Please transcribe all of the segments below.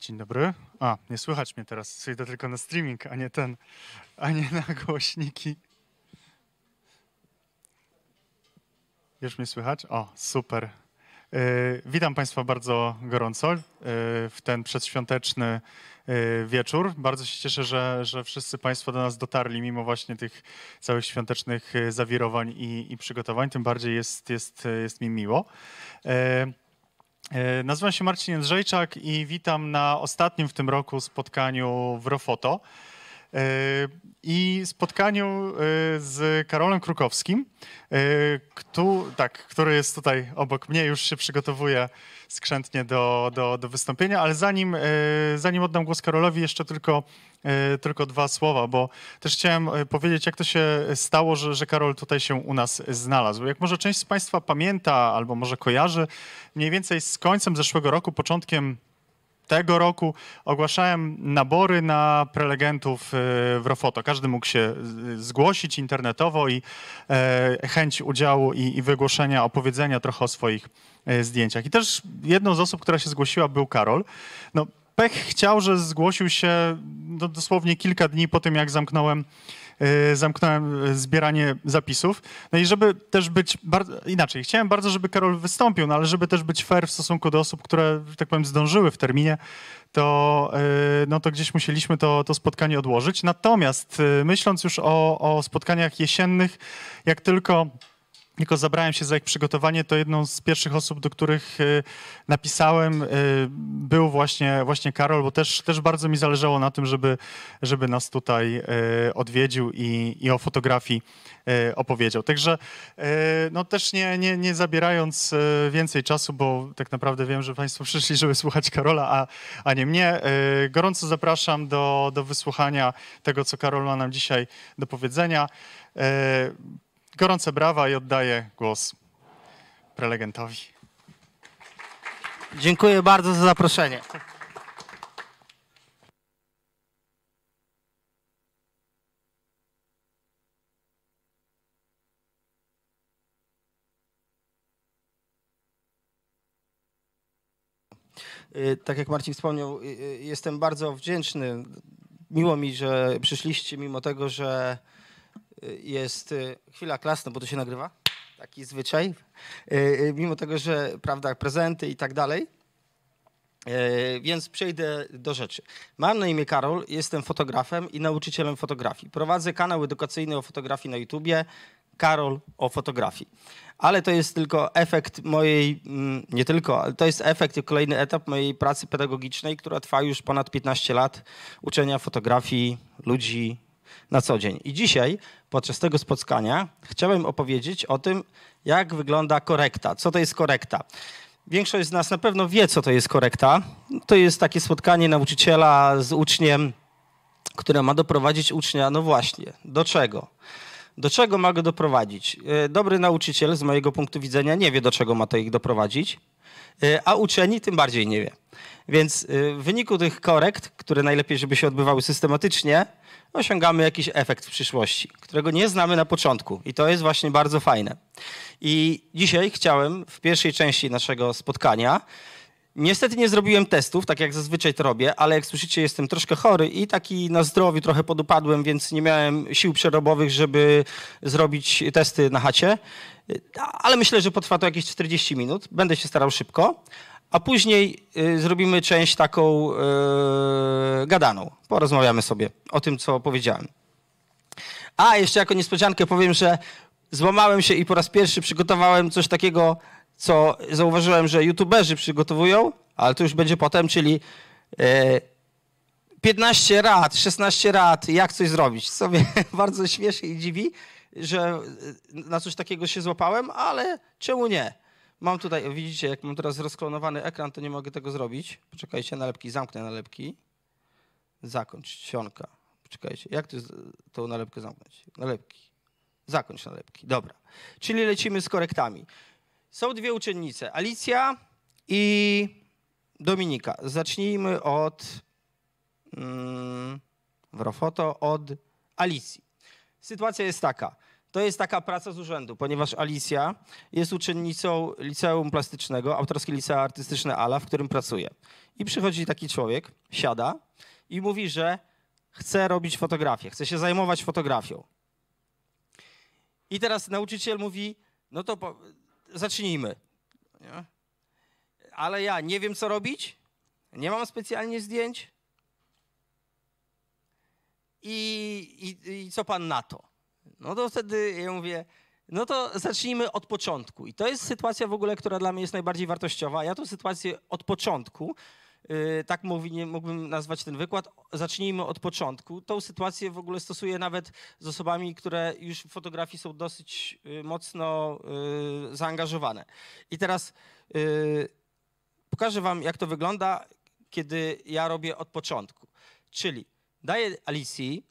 Dzień dobry. A, nie słychać mnie teraz. Idę tylko na streaming, a nie ten, a nie na głośniki. Już mnie słychać? O, super. E, witam Państwa bardzo gorąco e, w ten przedświąteczny e, wieczór. Bardzo się cieszę, że, że wszyscy Państwo do nas dotarli, mimo właśnie tych całych świątecznych zawirowań i, i przygotowań. Tym bardziej jest, jest, jest mi miło. E, nazywam się Marcin Jędrzejczak i witam na ostatnim w tym roku spotkaniu w Rofoto. E, i spotkaniu e, z Karolem Krukowskim, e, tak, który jest tutaj obok mnie, już się przygotowuje skrzętnie do, do, do wystąpienia, ale zanim, zanim oddam głos Karolowi, jeszcze tylko, tylko dwa słowa, bo też chciałem powiedzieć, jak to się stało, że, że Karol tutaj się u nas znalazł. Jak może część z Państwa pamięta albo może kojarzy, mniej więcej z końcem zeszłego roku, początkiem tego roku ogłaszałem nabory na prelegentów e, w Rofoto. Każdy mógł się zgłosić internetowo i e, chęć udziału i wygłoszenia, opowiedzenia trochę o swoich e, zdjęciach. I też jedną z osób, która się zgłosiła, był Karol. No, pech chciał, że zgłosił się no, dosłownie kilka dni po tym, jak zamknąłem Y, zamknąłem y, zbieranie zapisów. No i żeby też być bardzo, inaczej, chciałem bardzo, żeby Karol wystąpił, no ale żeby też być fair w stosunku do osób, które, że tak powiem, zdążyły w terminie, to, y, no to gdzieś musieliśmy to, to spotkanie odłożyć. Natomiast myśląc już o, o spotkaniach jesiennych, jak tylko tylko zabrałem się za ich przygotowanie, to jedną z pierwszych osób, do których y, napisałem, y, był właśnie, właśnie Karol, bo też, też bardzo mi zależało na tym, żeby, żeby nas tutaj y, odwiedził i, i o fotografii opowiedział. Także no też nie, nie, nie zabierając więcej czasu, bo tak naprawdę wiem, że Państwo przyszli, żeby słuchać Karola, a, a nie mnie, gorąco zapraszam do, do wysłuchania tego, co Karol ma nam dzisiaj do powiedzenia. Gorące brawa i oddaję głos prelegentowi. Dziękuję bardzo za zaproszenie. Y, tak jak Marcin wspomniał, y, y, jestem bardzo wdzięczny. Miło mi, że przyszliście, mimo tego, że jest, y, chwila klasna, no bo to się nagrywa, taki zwyczaj, y, y, mimo tego, że prawda, prezenty i tak dalej, więc przejdę do rzeczy. Mam na imię Karol, jestem fotografem i nauczycielem fotografii. Prowadzę kanał edukacyjny o fotografii na YouTubie, Karol o fotografii. Ale to jest tylko efekt mojej, mm, nie tylko, ale to jest efekt i kolejny etap mojej pracy pedagogicznej, która trwa już ponad 15 lat, uczenia fotografii ludzi, na co dzień. I dzisiaj, podczas tego spotkania, chciałem opowiedzieć o tym, jak wygląda korekta. Co to jest korekta? Większość z nas na pewno wie, co to jest korekta. To jest takie spotkanie nauczyciela z uczniem, które ma doprowadzić ucznia, no właśnie, do czego? Do czego ma go doprowadzić? E, dobry nauczyciel, z mojego punktu widzenia, nie wie, do czego ma to ich doprowadzić, e, a uczeni tym bardziej nie wie. Więc e, w wyniku tych korekt, które najlepiej, żeby się odbywały systematycznie, osiągamy jakiś efekt w przyszłości, którego nie znamy na początku. I to jest właśnie bardzo fajne. I dzisiaj chciałem w pierwszej części naszego spotkania. Niestety nie zrobiłem testów, tak jak zazwyczaj to robię, ale jak słyszycie, jestem troszkę chory i taki na zdrowiu trochę podupadłem, więc nie miałem sił przerobowych, żeby zrobić testy na chacie. Ale myślę, że potrwa to jakieś 40 minut. Będę się starał szybko a później y, zrobimy część taką y, gadaną. Porozmawiamy sobie o tym, co powiedziałem. A jeszcze jako niespodziankę powiem, że złamałem się i po raz pierwszy przygotowałem coś takiego, co zauważyłem, że youtuberzy przygotowują, ale to już będzie potem, czyli 15 y, rad, 16 rad, jak coś zrobić. Co mnie bardzo śmieszy i dziwi, że na coś takiego się złapałem, ale czemu nie? Mam tutaj, widzicie, jak mam teraz rozklonowany ekran, to nie mogę tego zrobić. Poczekajcie, nalepki, zamknę nalepki. Zakończ, sionka. Poczekajcie, jak tu tą nalepkę zamknąć? Nalepki. Zakończ nalepki, dobra. Czyli lecimy z korektami. Są dwie uczennice, Alicja i Dominika. Zacznijmy od mm, Wrofoto, od Alicji. Sytuacja jest taka. To jest taka praca z urzędu, ponieważ Alicja jest uczennicą liceum plastycznego, autorskie liceum artystyczne ALA, w którym pracuje. I przychodzi taki człowiek, siada i mówi, że chce robić fotografię, chce się zajmować fotografią. I teraz nauczyciel mówi, no to po, zacznijmy. Nie? Ale ja nie wiem, co robić, nie mam specjalnie zdjęć. I, i, i co pan na to? No to wtedy ja mówię, no to zacznijmy od początku. I to jest sytuacja w ogóle, która dla mnie jest najbardziej wartościowa. Ja tę sytuację od początku, yy, tak mówi, nie, mógłbym nazwać ten wykład, zacznijmy od początku. Tą sytuację w ogóle stosuję nawet z osobami, które już w fotografii są dosyć yy, mocno yy, zaangażowane. I teraz y, pokażę wam, jak to wygląda, kiedy ja robię od początku. Czyli daję Alicji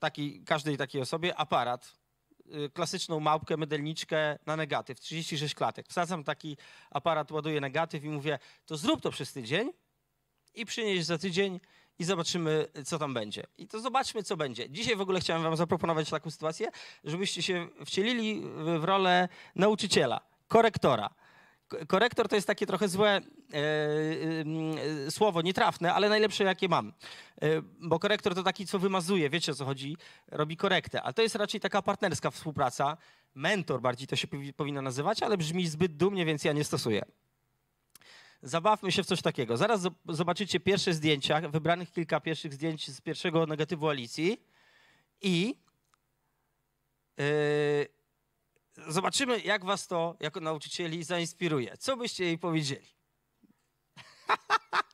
taki, każdej takiej osobie aparat, y, klasyczną małpkę, medelniczkę na negatyw, 36 klatek. Wsadzam taki aparat, ładuję negatyw i mówię, to zrób to przez tydzień i przynieś za tydzień i zobaczymy, co tam będzie. I to zobaczmy, co będzie. Dzisiaj w ogóle chciałem wam zaproponować taką sytuację, żebyście się wcielili w rolę nauczyciela, korektora. Korektor to jest takie trochę złe e, e, mm, słowo, nietrafne, ale najlepsze jakie mam. E, bo korektor to taki, co wymazuje, wiecie o co chodzi, robi korektę. A to jest raczej taka partnerska współpraca, mentor bardziej to się powinno nazywać, ale brzmi zbyt dumnie, więc ja nie stosuję. Zabawmy się w coś takiego. Zaraz zobaczycie pierwsze zdjęcia, wybranych kilka pierwszych zdjęć z pierwszego negatywu Alicji i... Yy, zobaczymy, jak was to jako nauczycieli zainspiruje. Co byście jej powiedzieli?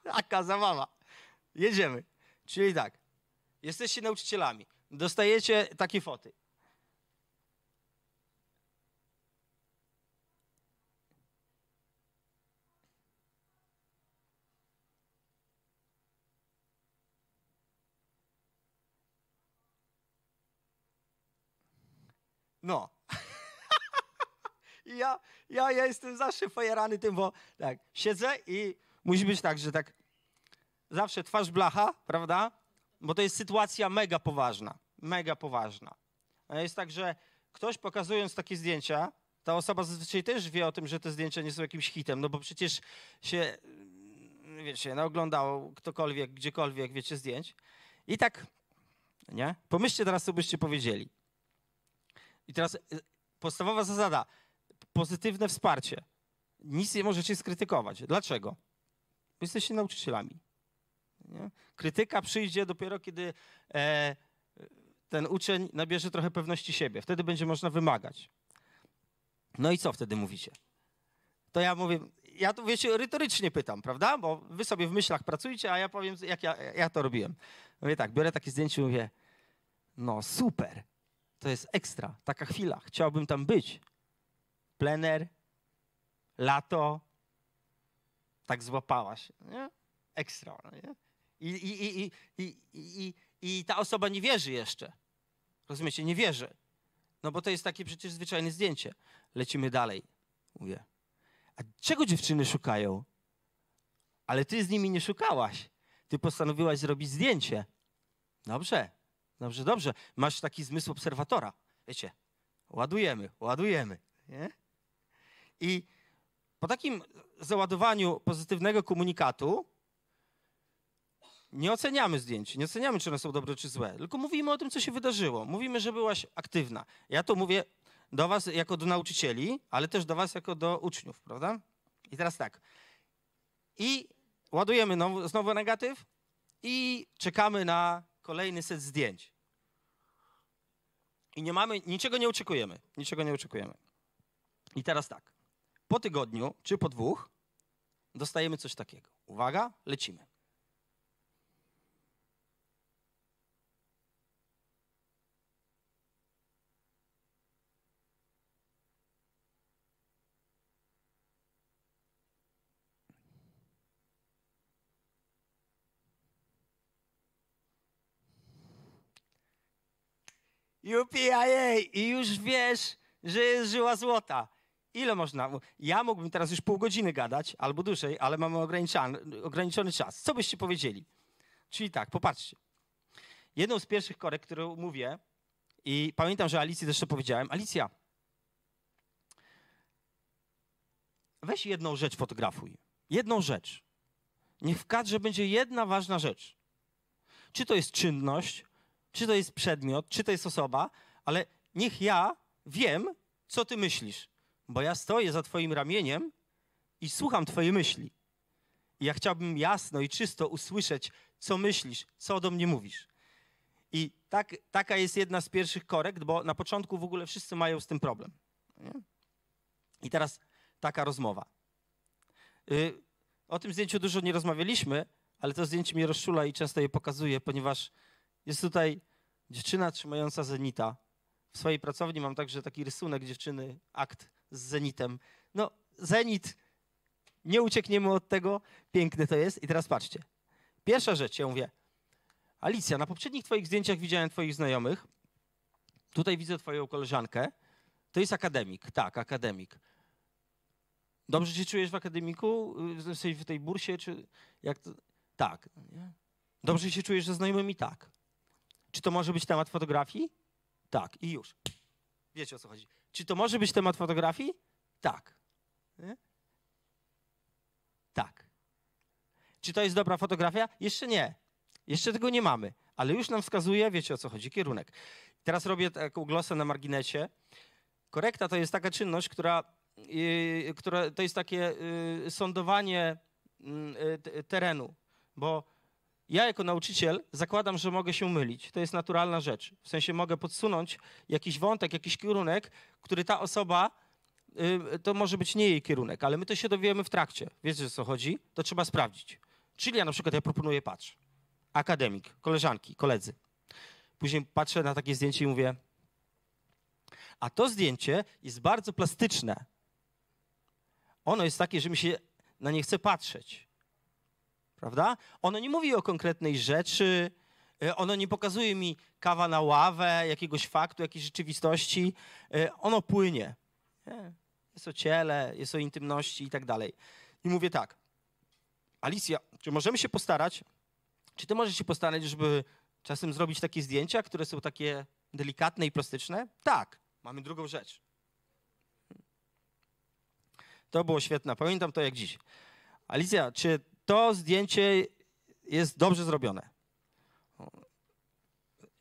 Taka zabawa. Jedziemy. Czyli tak, jesteście nauczycielami, dostajecie takie foty. No, i ja, ja, ja jestem zawsze fajerany tym, bo tak, siedzę i musi być tak, że tak zawsze twarz blacha, prawda? Bo to jest sytuacja mega poważna, mega poważna. Jest tak, że ktoś pokazując takie zdjęcia, ta osoba zazwyczaj też wie o tym, że te zdjęcia nie są jakimś hitem, no bo przecież się, mm, wiecie, no oglądał ktokolwiek, gdziekolwiek, wiecie, zdjęć. I tak, nie? Pomyślcie teraz, co byście powiedzieli. I teraz y, podstawowa zasada pozytywne wsparcie. Nic nie możecie skrytykować. Dlaczego? Bo jesteście nauczycielami. Nie? Krytyka przyjdzie dopiero, kiedy e, ten uczeń nabierze trochę pewności siebie. Wtedy będzie można wymagać. No i co wtedy mówicie? To ja mówię, ja tu wiecie, retorycznie pytam, prawda? Bo wy sobie w myślach pracujcie, a ja powiem, jak ja, ja to robiłem. Mówię tak, biorę takie zdjęcie i mówię, no super, to jest ekstra, taka chwila, chciałbym tam być plener, lato, tak złapałaś, nie? Ekstra, nie? I, i, i, i, i, i, I ta osoba nie wierzy jeszcze. Rozumiecie? Nie wierzy. No bo to jest takie przecież zwyczajne zdjęcie. Lecimy dalej. Mówię. A czego dziewczyny szukają? Ale ty z nimi nie szukałaś. Ty postanowiłaś zrobić zdjęcie. Dobrze, dobrze, dobrze. Masz taki zmysł obserwatora. Wiecie, ładujemy, ładujemy. Nie? I po takim załadowaniu pozytywnego komunikatu nie oceniamy zdjęć, nie oceniamy, czy one są dobre, czy złe, tylko mówimy o tym, co się wydarzyło. Mówimy, że byłaś aktywna. Ja to mówię do was jako do nauczycieli, ale też do was jako do uczniów, prawda? I teraz tak. I ładujemy znowu negatyw i czekamy na kolejny set zdjęć. I nie mamy, niczego nie oczekujemy. Niczego nie oczekujemy. I teraz tak po tygodniu czy po dwóch dostajemy coś takiego. Uwaga, lecimy. UPIA i już wiesz, że jest żyła złota ile można? Ja mógłbym teraz już pół godziny gadać, albo dłużej, ale mamy ograniczony, ograniczony czas. Co byście powiedzieli? Czyli tak, popatrzcie. Jedną z pierwszych korek, którą mówię, i pamiętam, że Alicji też to powiedziałem, Alicja, weź jedną rzecz fotografuj. Jedną rzecz. Niech w kadrze będzie jedna ważna rzecz. Czy to jest czynność, czy to jest przedmiot, czy to jest osoba, ale niech ja wiem, co ty myślisz bo ja stoję za Twoim ramieniem i słucham Twojej myśli. I ja chciałbym jasno i czysto usłyszeć, co myślisz, co do mnie mówisz. I tak, taka jest jedna z pierwszych korekt, bo na początku w ogóle wszyscy mają z tym problem. Nie? I teraz taka rozmowa. Yy, o tym zdjęciu dużo nie rozmawialiśmy, ale to zdjęcie mnie rozczula i często je pokazuję, ponieważ jest tutaj dziewczyna trzymająca zenita. W swojej pracowni mam także taki rysunek dziewczyny, akt z Zenitem. No, Zenit, nie uciekniemy od tego, piękne to jest. I teraz patrzcie. Pierwsza rzecz, ja mówię, Alicja, na poprzednich twoich zdjęciach widziałem twoich znajomych, tutaj widzę twoją koleżankę, to jest akademik, tak, akademik. Dobrze się czujesz w akademiku? Y, w tej bursie? Czy jak to? Tak. Dobrze się czujesz ze znajomymi? Tak. Czy to może być temat fotografii? Tak. I już. Wiecie o co chodzi. Czy to może być temat fotografii? Tak. Nie? Tak. Czy to jest dobra fotografia? Jeszcze nie. Jeszcze tego nie mamy, ale już nam wskazuje, wiecie o co chodzi, kierunek. Teraz robię taką glosę na marginesie. Korekta to jest taka czynność, która, yy, która to jest takie yy, sądowanie yy, terenu, bo ja jako nauczyciel zakładam, że mogę się mylić. To jest naturalna rzecz. W sensie mogę podsunąć jakiś wątek, jakiś kierunek, który ta osoba, y, to może być nie jej kierunek, ale my to się dowiemy w trakcie. Wiecie, o co chodzi? To trzeba sprawdzić. Czyli ja na przykład ja proponuję, patrz, akademik, koleżanki, koledzy. Później patrzę na takie zdjęcie i mówię, a to zdjęcie jest bardzo plastyczne. Ono jest takie, że mi się na nie chce patrzeć prawda? Ono nie mówi o konkretnej rzeczy, e, ono nie pokazuje mi kawa na ławę, jakiegoś faktu, jakiejś rzeczywistości. E, ono płynie. E, jest o ciele, jest o intymności i tak dalej. I mówię tak, Alicja, czy możemy się postarać, czy ty możesz się postarać, żeby czasem zrobić takie zdjęcia, które są takie delikatne i plastyczne? Tak, mamy drugą rzecz. To było świetne, pamiętam to jak dziś. Alicja, czy to zdjęcie jest dobrze zrobione.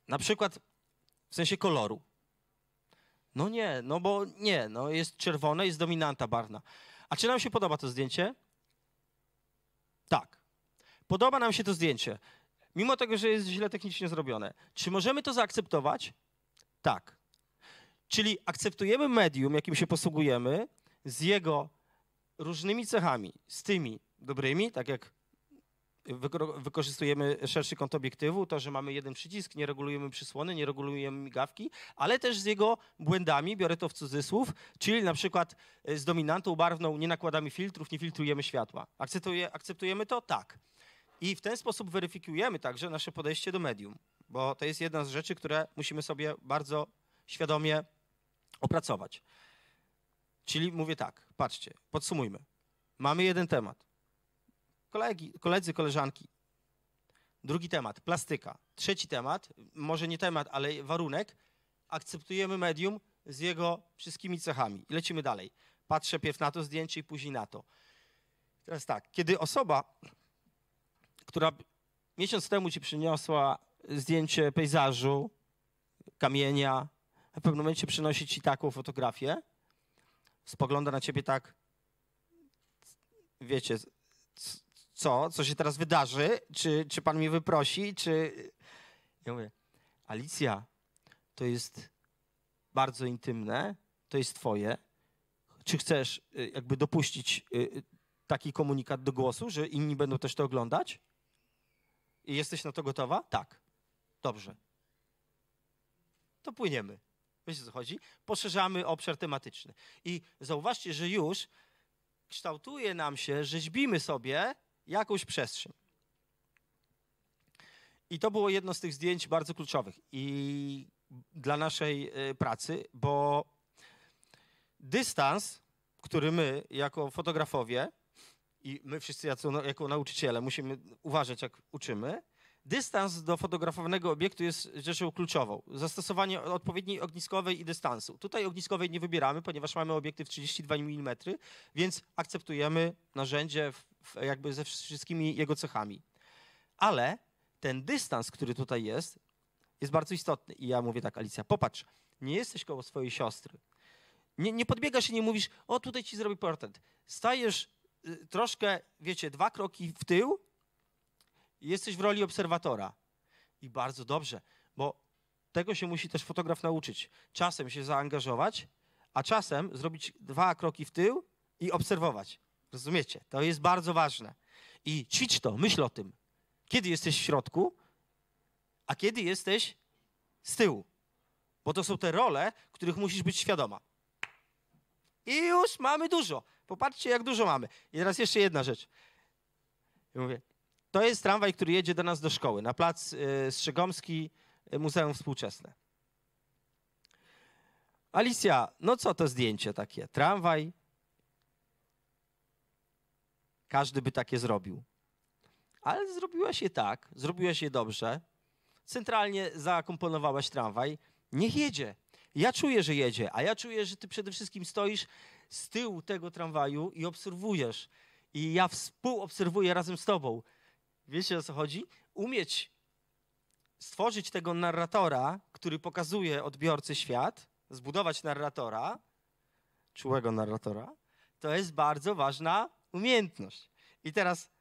Na przykład w sensie koloru. No nie, no bo nie, no jest czerwone, jest dominanta barwna. A czy nam się podoba to zdjęcie? Tak. Podoba nam się to zdjęcie, mimo tego, że jest źle technicznie zrobione. Czy możemy to zaakceptować? Tak. Czyli akceptujemy medium, jakim się posługujemy, z jego różnymi cechami, z tymi, dobrymi, tak jak wykorzystujemy szerszy kąt obiektywu, to, że mamy jeden przycisk, nie regulujemy przysłony, nie regulujemy migawki, ale też z jego błędami, biorę to w cudzysłów, czyli na przykład e, z dominantą barwną nie nakładamy filtrów, nie filtrujemy światła. Akceptuje, akceptujemy to? Tak. I w ten sposób weryfikujemy także nasze podejście do medium, bo to jest jedna z rzeczy, które musimy sobie bardzo świadomie opracować. Czyli mówię tak, patrzcie, podsumujmy. Mamy jeden temat. Kolegi, koledzy, koleżanki. Drugi temat, plastyka. Trzeci temat, może nie temat, ale warunek. Akceptujemy medium z jego wszystkimi cechami. I lecimy dalej. Patrzę pierw na to zdjęcie i później na to. Teraz tak, kiedy osoba, która miesiąc temu ci przyniosła zdjęcie pejzażu, kamienia, w pewnym momencie przynosi ci taką fotografię, spogląda na ciebie tak, wiecie, co, co się teraz wydarzy, czy, czy pan mnie wyprosi, czy... Ja mówię, Alicja, to jest bardzo intymne, to jest twoje. Czy chcesz y, jakby dopuścić y, y, taki komunikat do głosu, że inni będą też to oglądać? I jesteś na to gotowa? Tak. Dobrze. To płyniemy. Wiecie co chodzi? Poszerzamy obszar tematyczny. I zauważcie, że już kształtuje nam się, rzeźbimy sobie jakąś przestrzeń. I to było jedno z tych zdjęć bardzo kluczowych i dla naszej e, pracy, bo dystans, który my jako fotografowie i my wszyscy no, jako nauczyciele musimy uważać, jak uczymy, Dystans do fotografowanego obiektu jest rzeczą kluczową. Zastosowanie odpowiedniej ogniskowej i dystansu. Tutaj ogniskowej nie wybieramy, ponieważ mamy obiektyw 32 mm, więc akceptujemy narzędzie jakby ze wszystkimi jego cechami. Ale ten dystans, który tutaj jest, jest bardzo istotny. I ja mówię tak, Alicja, popatrz, nie jesteś koło swojej siostry. Nie, nie podbiegasz i nie mówisz, o tutaj ci zrobię portret. Stajesz y, troszkę, wiecie, dwa kroki w tył Jesteś w roli obserwatora. I bardzo dobrze, bo tego się musi też fotograf nauczyć. Czasem się zaangażować, a czasem zrobić dwa kroki w tył i obserwować. Rozumiecie? To jest bardzo ważne. I ćwicz to, myśl o tym. Kiedy jesteś w środku, a kiedy jesteś z tyłu. Bo to są te role, których musisz być świadoma. I już mamy dużo. Popatrzcie, jak dużo mamy. I teraz jeszcze jedna rzecz. Ja mówię, to jest tramwaj, który jedzie do nas do szkoły, na plac y, Strzegomski, y, Muzeum Współczesne. Alicja, no co to zdjęcie takie? Tramwaj? Każdy by takie zrobił. Ale zrobiłaś je tak, zrobiłaś je dobrze. Centralnie zakomponowałaś tramwaj. Niech jedzie. Ja czuję, że jedzie, a ja czuję, że ty przede wszystkim stoisz z tyłu tego tramwaju i obserwujesz. I ja współobserwuję razem z tobą. Wiecie o co chodzi? Umieć stworzyć tego narratora, który pokazuje odbiorcy świat, zbudować narratora, czułego narratora, to jest bardzo ważna umiejętność. I teraz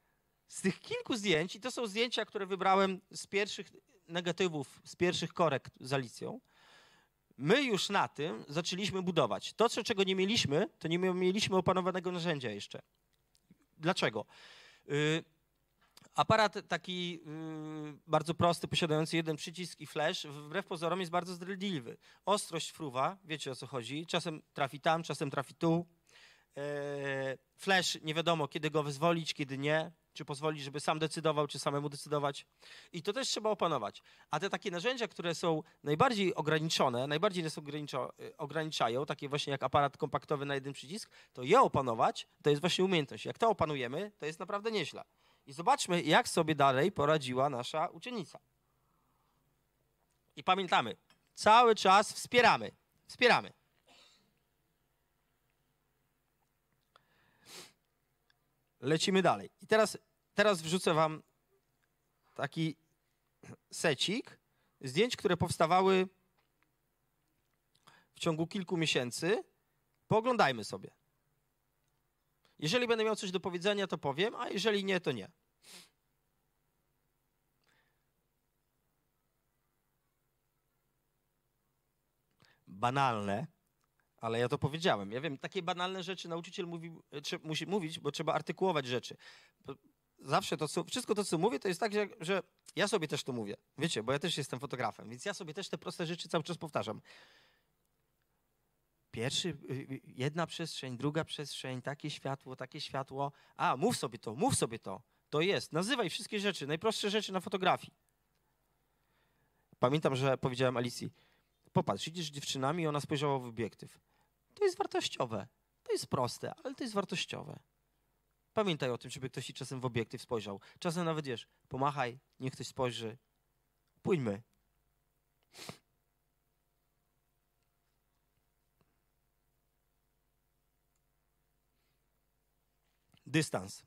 z tych kilku zdjęć, i to są zdjęcia, które wybrałem z pierwszych negatywów, z pierwszych korek z Alicją, my już na tym zaczęliśmy budować. To, co, czego nie mieliśmy, to nie mieliśmy opanowanego narzędzia jeszcze. Dlaczego? Yy, Aparat taki yy, bardzo prosty, posiadający jeden przycisk i flash, wbrew pozorom jest bardzo zdradliwy. Ostrość fruwa, wiecie o co chodzi, czasem trafi tam, czasem trafi tu. Yy, flash nie wiadomo, kiedy go wyzwolić, kiedy nie, czy pozwolić, żeby sam decydował, czy samemu decydować. I to też trzeba opanować. A te takie narzędzia, które są najbardziej ograniczone, najbardziej nas y, ograniczają, takie właśnie jak aparat kompaktowy na jeden przycisk, to je opanować to jest właśnie umiejętność. Jak to opanujemy, to jest naprawdę nieźle. I zobaczmy, jak sobie dalej poradziła nasza uczennica. I pamiętamy, cały czas wspieramy. Wspieramy. Lecimy dalej. I teraz, teraz wrzucę Wam taki secik zdjęć, które powstawały w ciągu kilku miesięcy. Poglądajmy sobie. Jeżeli będę miał coś do powiedzenia, to powiem, a jeżeli nie, to nie. Banalne, ale ja to powiedziałem. Ja wiem, takie banalne rzeczy nauczyciel mówi, musi mówić, bo trzeba artykułować rzeczy. Zawsze to, co, wszystko to, co mówię, to jest tak, że, że ja sobie też to mówię. Wiecie, bo ja też jestem fotografem, więc ja sobie też te proste rzeczy cały czas powtarzam. Pierwszy, y, y, jedna przestrzeń, druga przestrzeń, takie światło, takie światło. A, mów sobie to, mów sobie to. To jest. Nazywaj wszystkie rzeczy, najprostsze rzeczy na fotografii. Pamiętam, że powiedziałem Alicji, popatrz, idziesz z dziewczynami i ona spojrzała w obiektyw. To jest wartościowe. To jest proste, ale to jest wartościowe. Pamiętaj o tym, żeby ktoś ci czasem w obiektyw spojrzał. Czasem nawet wiesz, pomachaj, niech ktoś spojrzy. Pójdźmy. Dystans.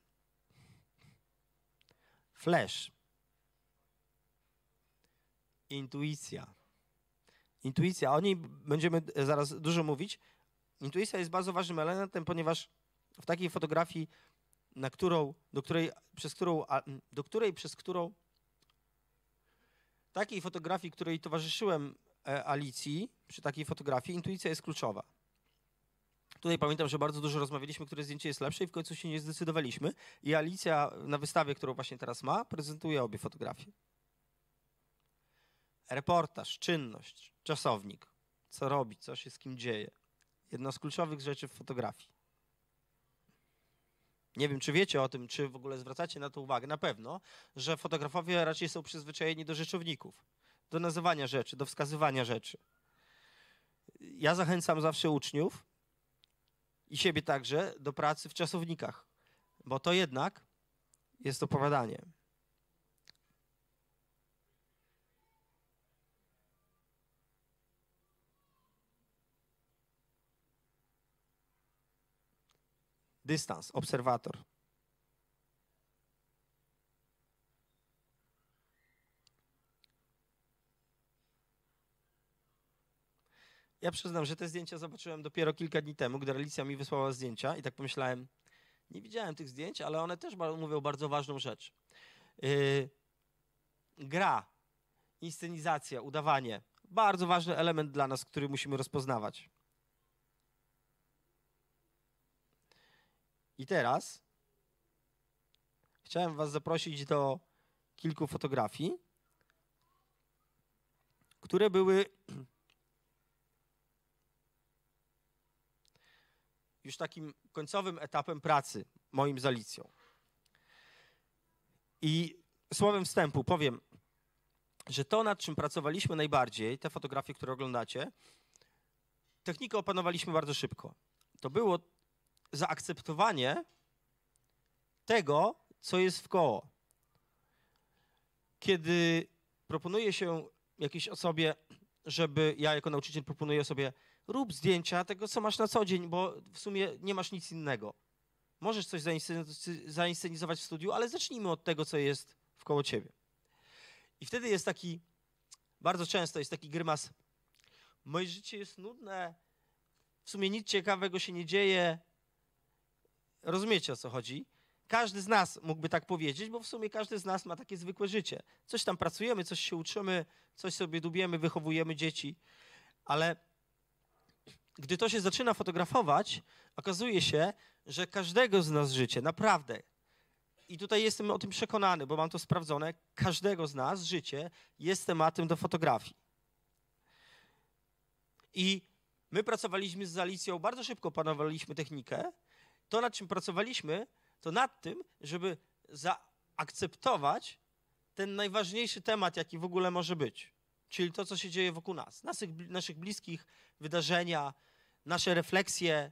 Flash. Intuicja. Intuicja, o niej będziemy zaraz dużo mówić. Intuicja jest bardzo ważnym elementem, ponieważ w takiej fotografii, na którą, do której, przez którą, do której, przez którą, takiej fotografii, której towarzyszyłem e, Alicji, przy takiej fotografii, intuicja jest kluczowa. Tutaj pamiętam, że bardzo dużo rozmawialiśmy, które zdjęcie jest lepsze i w końcu się nie zdecydowaliśmy. I Alicja na wystawie, którą właśnie teraz ma, prezentuje obie fotografie. Reportaż, czynność, czasownik. Co robi, co się z kim dzieje. Jedna z kluczowych rzeczy w fotografii. Nie wiem, czy wiecie o tym, czy w ogóle zwracacie na to uwagę. Na pewno, że fotografowie raczej są przyzwyczajeni do rzeczowników, do nazywania rzeczy, do wskazywania rzeczy. Ja zachęcam zawsze uczniów, i siebie także do pracy w czasownikach, bo to jednak jest opowiadanie. Dystans, obserwator. Ja przyznam, że te zdjęcia zobaczyłem dopiero kilka dni temu, gdy Alicja mi wysłała zdjęcia i tak pomyślałem, nie widziałem tych zdjęć, ale one też mówią bardzo ważną rzecz. Yy, gra, inscenizacja, udawanie. Bardzo ważny element dla nas, który musimy rozpoznawać. I teraz chciałem Was zaprosić do kilku fotografii, które były już takim końcowym etapem pracy moim z Alicją. I słowem wstępu powiem, że to, nad czym pracowaliśmy najbardziej, te fotografie, które oglądacie, technikę opanowaliśmy bardzo szybko. To było zaakceptowanie tego, co jest w koło. Kiedy proponuje się jakiejś osobie, żeby, ja jako nauczyciel proponuję sobie rób zdjęcia tego, co masz na co dzień, bo w sumie nie masz nic innego. Możesz coś zainscenizować w studiu, ale zacznijmy od tego, co jest wkoło ciebie. I wtedy jest taki, bardzo często jest taki grymas, moje życie jest nudne, w sumie nic ciekawego się nie dzieje. Rozumiecie, o co chodzi? Każdy z nas mógłby tak powiedzieć, bo w sumie każdy z nas ma takie zwykłe życie. Coś tam pracujemy, coś się uczymy, coś sobie dubiemy, wychowujemy dzieci, ale gdy to się zaczyna fotografować, okazuje się, że każdego z nas życie, naprawdę, i tutaj jestem o tym przekonany, bo mam to sprawdzone, każdego z nas życie jest tematem do fotografii. I my pracowaliśmy z Alicją, bardzo szybko opanowaliśmy technikę. To, nad czym pracowaliśmy, to nad tym, żeby zaakceptować ten najważniejszy temat, jaki w ogóle może być. Czyli to, co się dzieje wokół nas, naszych, naszych bliskich, wydarzenia, nasze refleksje,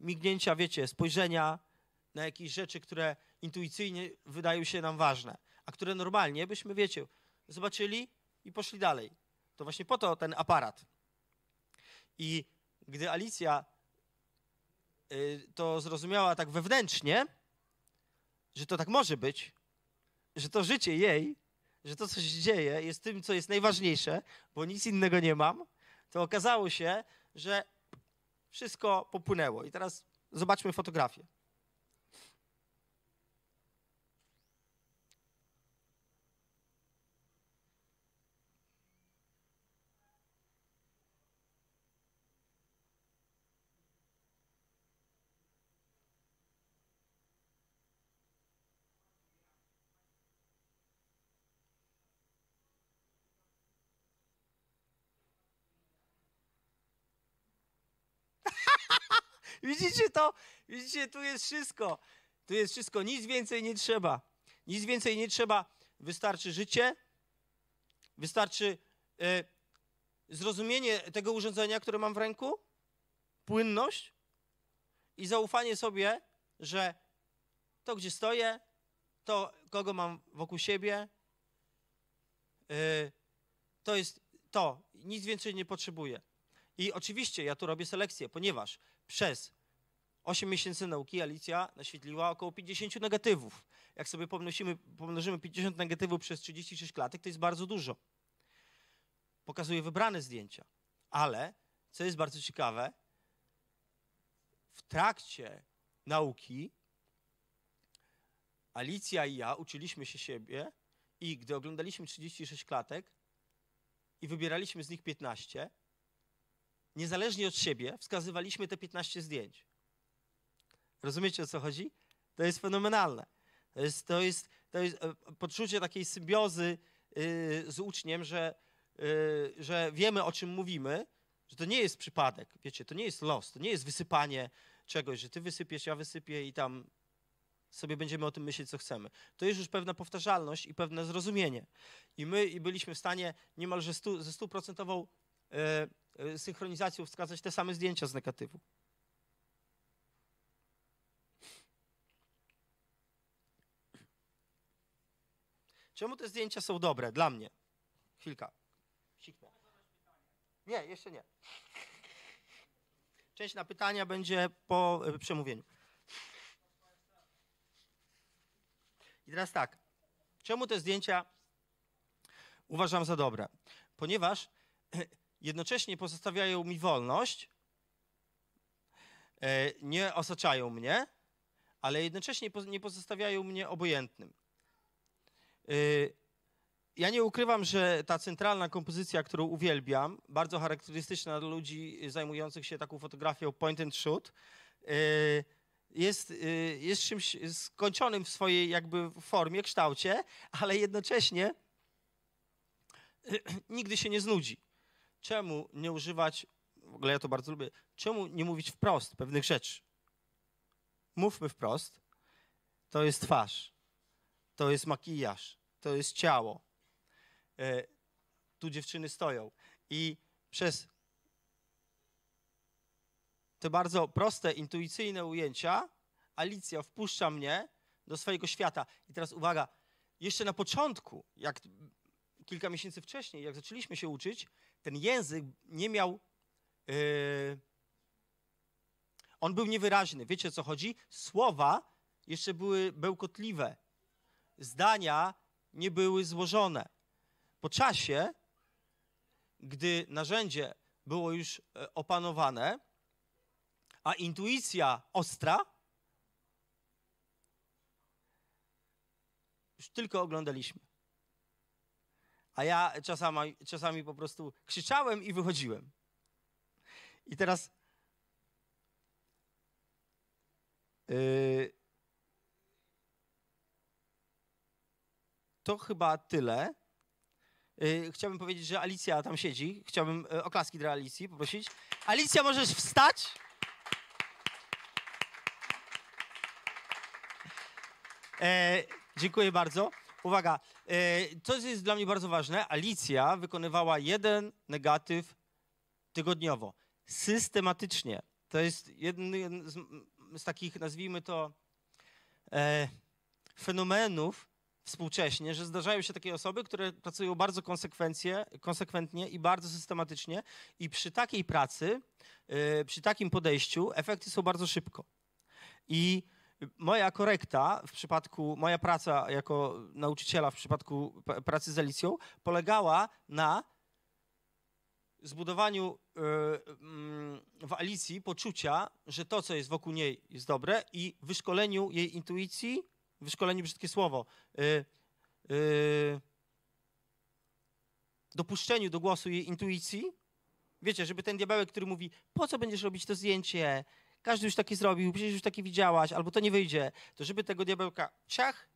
mignięcia, wiecie, spojrzenia na jakieś rzeczy, które intuicyjnie wydają się nam ważne, a które normalnie byśmy, wiecie, zobaczyli i poszli dalej. To właśnie po to ten aparat. I gdy Alicja y, to zrozumiała tak wewnętrznie, że to tak może być, że to życie jej, że to, co się dzieje, jest tym, co jest najważniejsze, bo nic innego nie mam, to okazało się, że wszystko popłynęło. I teraz zobaczmy fotografię. Widzicie to? Widzicie, tu jest wszystko. Tu jest wszystko, nic więcej nie trzeba. Nic więcej nie trzeba. Wystarczy życie, wystarczy e, zrozumienie tego urządzenia, które mam w ręku, płynność i zaufanie sobie, że to, gdzie stoję, to, kogo mam wokół siebie, e, to jest to. Nic więcej nie potrzebuję. I oczywiście ja tu robię selekcję, ponieważ przez 8 miesięcy nauki Alicja naświetliła około 50 negatywów. Jak sobie pomnożymy, pomnożymy 50 negatywów przez 36 klatek, to jest bardzo dużo. Pokazuje wybrane zdjęcia. Ale, co jest bardzo ciekawe, w trakcie nauki Alicja i ja uczyliśmy się siebie i gdy oglądaliśmy 36 klatek i wybieraliśmy z nich 15, niezależnie od siebie wskazywaliśmy te 15 zdjęć. Rozumiecie o co chodzi? To jest fenomenalne. To jest, to jest, to jest e, poczucie takiej symbiozy yy, z uczniem, że, yy, że wiemy o czym mówimy, że to nie jest przypadek, wiecie, to nie jest los, to nie jest wysypanie czegoś, że ty wysypiesz, ja wysypię i tam sobie będziemy o tym myśleć, co chcemy. To jest już pewna powtarzalność i pewne zrozumienie. I my i byliśmy w stanie niemalże stu, ze stuprocentową E, e, synchronizacją wskazać te same zdjęcia z negatywu. Czemu te zdjęcia są dobre dla mnie? Chwilka. Siknę. Nie, jeszcze nie. Część na pytania będzie po e, przemówieniu. I teraz tak. Czemu te zdjęcia uważam za dobre? Ponieważ jednocześnie pozostawiają mi wolność, e, nie osaczają mnie, ale jednocześnie nie pozostawiają mnie obojętnym. E, ja nie ukrywam, że ta centralna kompozycja, którą uwielbiam, bardzo charakterystyczna dla ludzi zajmujących się taką fotografią point and shoot, e, jest, jest czymś skończonym w swojej jakby formie, kształcie, ale jednocześnie nigdy się nie znudzi czemu nie używać, w ogóle ja to bardzo lubię, czemu nie mówić wprost pewnych rzeczy? Mówmy wprost. To jest twarz, to jest makijaż, to jest ciało. E, tu dziewczyny stoją. I przez te bardzo proste, intuicyjne ujęcia Alicja wpuszcza mnie do swojego świata. I teraz uwaga, jeszcze na początku, jak kilka miesięcy wcześniej, jak zaczęliśmy się uczyć, ten język nie miał. Yy, on był niewyraźny. Wiecie o co chodzi? Słowa jeszcze były bełkotliwe. Zdania nie były złożone. Po czasie, gdy narzędzie było już e, opanowane, a intuicja ostra, już tylko oglądaliśmy a ja czasami, czasami po prostu krzyczałem i wychodziłem. I teraz yy, to chyba tyle. Yy, chciałbym powiedzieć, że Alicja tam siedzi. Chciałbym yy, oklaski dla Alicji poprosić. Alicja, możesz wstać? E, dziękuję bardzo. Uwaga, e, co jest dla mnie bardzo ważne, Alicja wykonywała jeden negatyw tygodniowo, systematycznie. To jest jeden z, z takich, nazwijmy to, e, fenomenów współcześnie, że zdarzają się takie osoby, które pracują bardzo konsekwentnie i bardzo systematycznie i przy takiej pracy, e, przy takim podejściu efekty są bardzo szybko. I moja korekta w przypadku, moja praca jako nauczyciela w przypadku pracy z Alicją polegała na zbudowaniu e, mm, w Alicji poczucia, że to, co jest wokół niej, jest dobre i wyszkoleniu jej intuicji, wyszkoleniu brzydkie słowo, e, e, dopuszczeniu do głosu jej intuicji, wiecie, żeby ten diabełek, który mówi, po co będziesz robić to zdjęcie, każdy już taki zrobił, przecież już taki widziałaś, albo to nie wyjdzie, to żeby tego diabełka ciach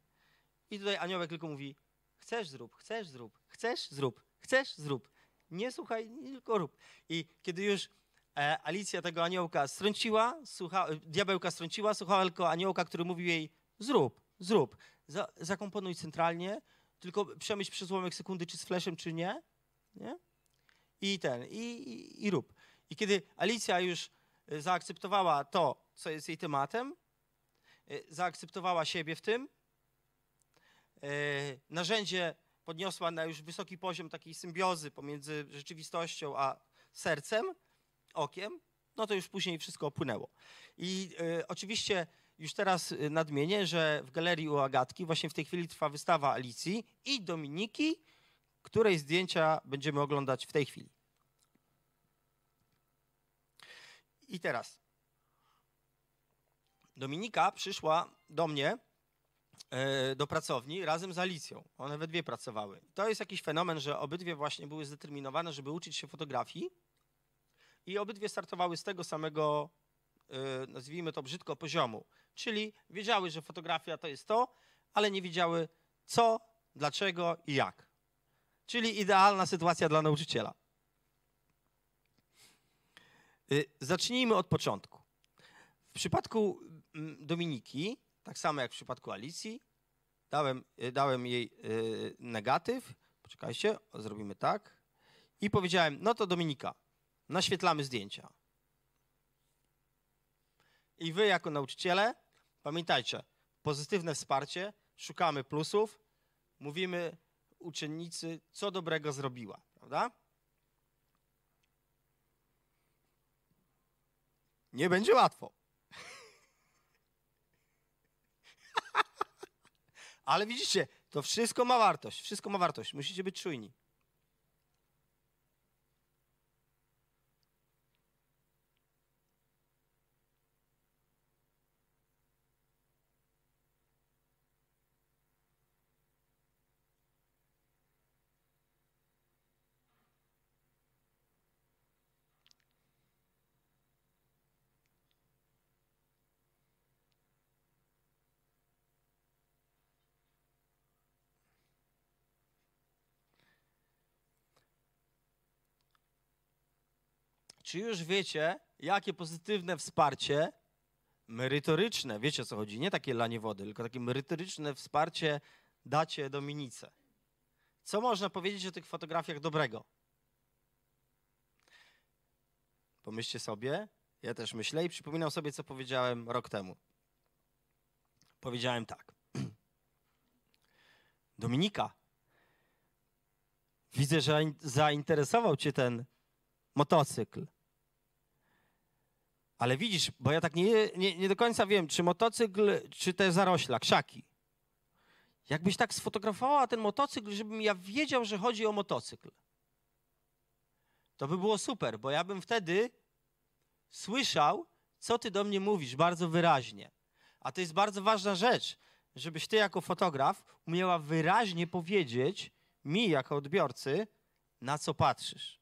i tutaj aniołek tylko mówi, chcesz zrób, chcesz zrób, chcesz zrób, chcesz zrób, nie słuchaj, tylko rób. I kiedy już e, Alicja tego aniołka strąciła, słucha, diabełka strąciła, słuchała tylko aniołka, który mówił jej, zrób, zrób, Za, zakomponuj centralnie, tylko przemyśl przez ułamek sekundy, czy z fleszem, czy nie, nie? I ten, i, i, i rób. I kiedy Alicja już Y, zaakceptowała to, co jest jej tematem, y, zaakceptowała siebie w tym. Y, narzędzie podniosła na już wysoki poziom takiej symbiozy pomiędzy rzeczywistością a sercem, okiem, no to już później wszystko opłynęło. I oczywiście już teraz nadmienię, że w galerii u Agatki właśnie w tej chwili trwa wystawa Alicji i Dominiki, której zdjęcia będziemy oglądać w tej chwili. I teraz. Dominika przyszła do mnie e, do pracowni razem z Alicją. One we dwie pracowały. To jest jakiś fenomen, że obydwie właśnie były zdeterminowane, żeby uczyć się fotografii i obydwie startowały z tego samego, e, nazwijmy to brzydko, poziomu. Czyli wiedziały, że fotografia to jest to, ale nie wiedziały co, dlaczego i jak. Czyli idealna sytuacja dla nauczyciela. Y, zacznijmy od początku. W przypadku mm, Dominiki, tak samo jak w przypadku Alicji, dałem, y, dałem jej y, negatyw. Poczekajcie, zrobimy tak. I powiedziałem, no to Dominika, naświetlamy zdjęcia. I wy jako nauczyciele, pamiętajcie, pozytywne wsparcie, szukamy plusów, mówimy uczennicy, co dobrego zrobiła, prawda? Nie będzie łatwo. Ale widzicie, to wszystko ma wartość. Wszystko ma wartość. Musicie być czujni. Czy już wiecie, jakie pozytywne wsparcie merytoryczne, wiecie o co chodzi, nie takie lanie wody, tylko takie merytoryczne wsparcie dacie Dominice? Co można powiedzieć o tych fotografiach dobrego? Pomyślcie sobie, ja też myślę i przypominam sobie, co powiedziałem rok temu. Powiedziałem tak. Dominika, widzę, że zainteresował Cię ten motocykl. Ale widzisz, bo ja tak nie, nie, nie do końca wiem, czy motocykl, czy te zarośla, krzaki. Jakbyś tak sfotografowała ten motocykl, żebym ja wiedział, że chodzi o motocykl. To by było super, bo ja bym wtedy słyszał, co ty do mnie mówisz bardzo wyraźnie. A to jest bardzo ważna rzecz, żebyś ty jako fotograf umiała wyraźnie powiedzieć mi jako odbiorcy, na co patrzysz.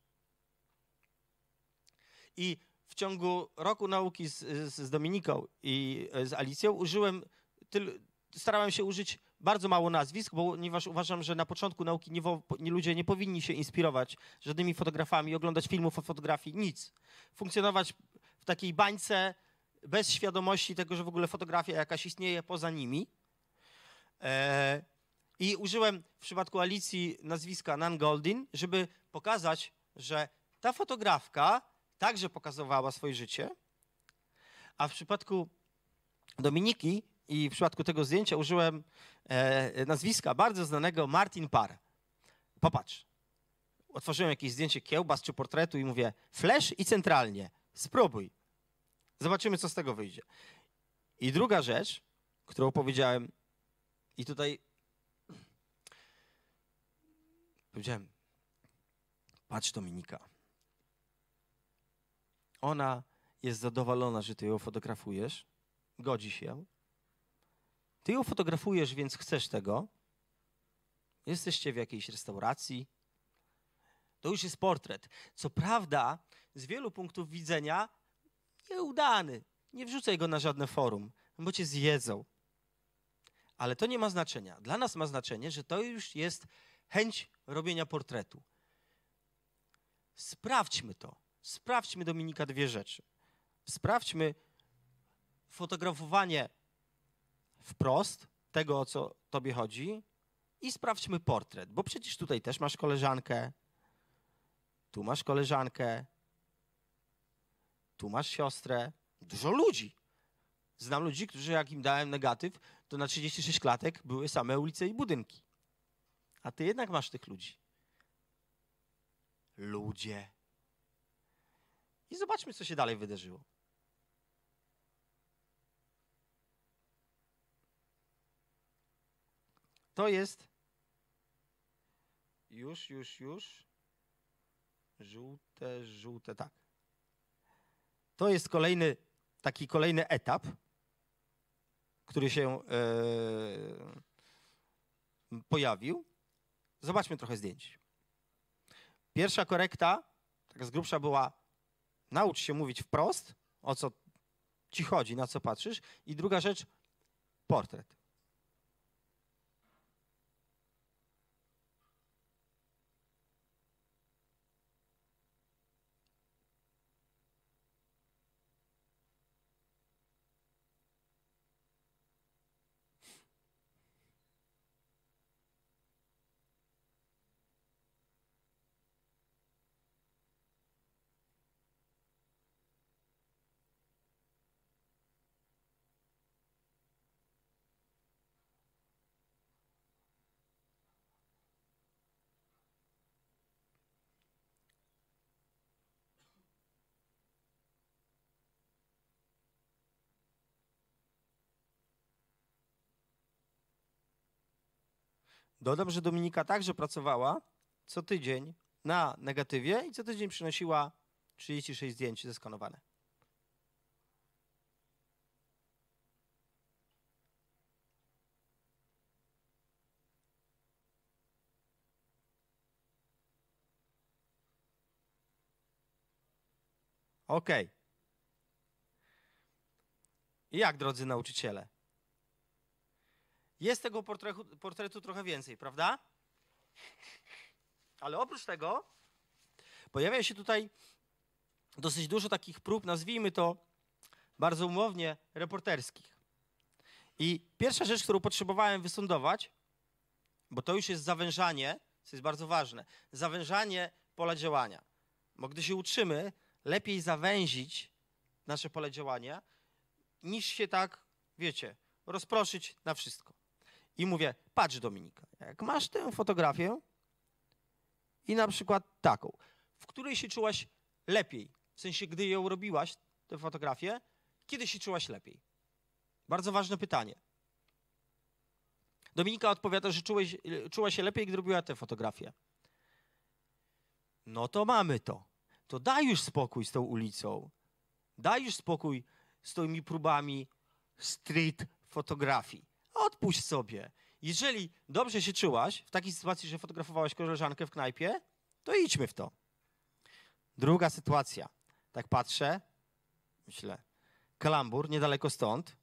I ciągu roku nauki z, z Dominiką i e, z Alicją użyłem, tyl, starałem się użyć bardzo mało nazwisk, bo ponieważ uważam, że na początku nauki nie, nie, ludzie nie powinni się inspirować żadnymi fotografami, oglądać filmów o fotografii, nic. Funkcjonować w takiej bańce bez świadomości tego, że w ogóle fotografia jakaś istnieje poza nimi. E, I użyłem w przypadku Alicji nazwiska Nan Goldin, żeby pokazać, że ta fotografka także pokazywała swoje życie, a w przypadku Dominiki i w przypadku tego zdjęcia użyłem e, nazwiska bardzo znanego Martin Parr. Popatrz, otworzyłem jakieś zdjęcie kiełbas czy portretu i mówię flash i centralnie, spróbuj. Zobaczymy, co z tego wyjdzie. I druga rzecz, którą powiedziałem, i tutaj powiedziałem, patrz Dominika, ona jest zadowolona, że ty ją fotografujesz, godzi się. Ty ją fotografujesz, więc chcesz tego. Jesteście w jakiejś restauracji. To już jest portret. Co prawda, z wielu punktów widzenia nieudany. Nie wrzucaj go na żadne forum, bo cię zjedzą. Ale to nie ma znaczenia. Dla nas ma znaczenie, że to już jest chęć robienia portretu. Sprawdźmy to sprawdźmy, Dominika, dwie rzeczy. Sprawdźmy fotografowanie wprost tego, o co tobie chodzi i sprawdźmy portret, bo przecież tutaj też masz koleżankę, tu masz koleżankę, tu masz siostrę, dużo ludzi. Znam ludzi, którzy jak im dałem negatyw, to na 36 klatek były same ulice i budynki. A ty jednak masz tych ludzi. Ludzie. I zobaczmy, co się dalej wydarzyło. To jest już, już, już. Żółte, żółte, tak. To jest kolejny, taki kolejny etap, który się e, pojawił. Zobaczmy trochę zdjęć. Pierwsza korekta, tak z grubsza, była Naucz się mówić wprost, o co ci chodzi, na co patrzysz. I druga rzecz, portret. Dodam, że Dominika także pracowała co tydzień na negatywie i co tydzień przynosiła 36 zdjęć zeskanowane. OK. I jak, drodzy nauczyciele? Jest tego portretu, portretu trochę więcej, prawda? Ale oprócz tego pojawia się tutaj dosyć dużo takich prób, nazwijmy to bardzo umownie, reporterskich. I pierwsza rzecz, którą potrzebowałem wysądować, bo to już jest zawężanie, co jest bardzo ważne, zawężanie pola działania. Bo gdy się uczymy, lepiej zawęzić nasze pole działania, niż się tak, wiecie, rozproszyć na wszystko i mówię, patrz Dominika, jak masz tę fotografię i na przykład taką, w której się czułaś lepiej, w sensie gdy ją robiłaś, tę fotografię, kiedy się czułaś lepiej? Bardzo ważne pytanie. Dominika odpowiada, że czułeś, czuła się lepiej, gdy robiła tę fotografię. No to mamy to. To daj już spokój z tą ulicą. Daj już spokój z tymi próbami street fotografii. Odpuść sobie. Jeżeli dobrze się czułaś w takiej sytuacji, że fotografowałaś koleżankę w knajpie, to idźmy w to. Druga sytuacja. Tak patrzę, myślę, kalambur niedaleko stąd.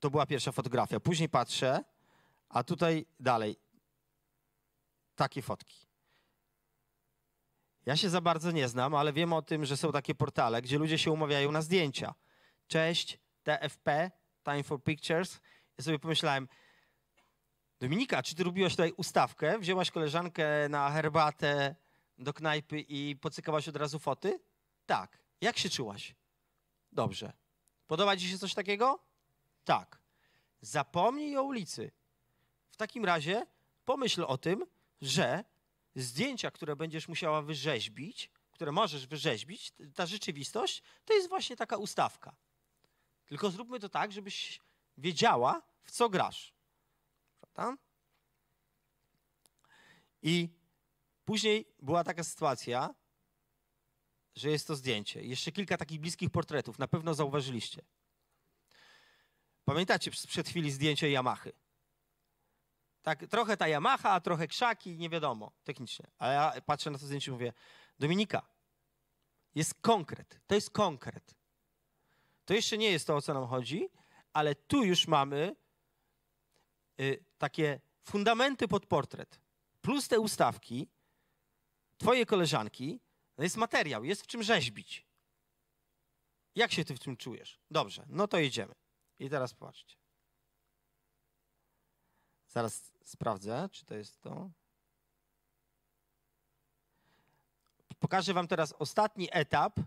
To była pierwsza fotografia. Później patrzę, a tutaj dalej takie fotki. Ja się za bardzo nie znam, ale wiem o tym, że są takie portale, gdzie ludzie się umawiają na zdjęcia. Cześć, TFP, Time for Pictures. Ja sobie pomyślałem, Dominika, czy ty robiłaś tutaj ustawkę, wzięłaś koleżankę na herbatę do knajpy i pocykałaś od razu foty? Tak. Jak się czułaś? Dobrze. Podoba ci się coś takiego? Tak. Zapomnij o ulicy. W takim razie pomyśl o tym, że zdjęcia, które będziesz musiała wyrzeźbić, które możesz wyrzeźbić, ta rzeczywistość, to jest właśnie taka ustawka. Tylko zróbmy to tak, żebyś wiedziała, co grasz. Prawda? I później była taka sytuacja, że jest to zdjęcie. Jeszcze kilka takich bliskich portretów, na pewno zauważyliście. Pamiętacie przed chwili zdjęcie Yamahy? Tak, trochę ta Yamaha, a trochę krzaki, nie wiadomo technicznie. Ale ja patrzę na to zdjęcie i mówię, Dominika, jest konkret, to jest konkret. To jeszcze nie jest to, o co nam chodzi, ale tu już mamy Y, takie fundamenty pod portret, plus te ustawki, twoje koleżanki, to no jest materiał, jest w czym rzeźbić. Jak się ty w tym czujesz? Dobrze, no to jedziemy. I teraz popatrzcie. Zaraz sprawdzę, czy to jest to. Pokażę wam teraz ostatni etap,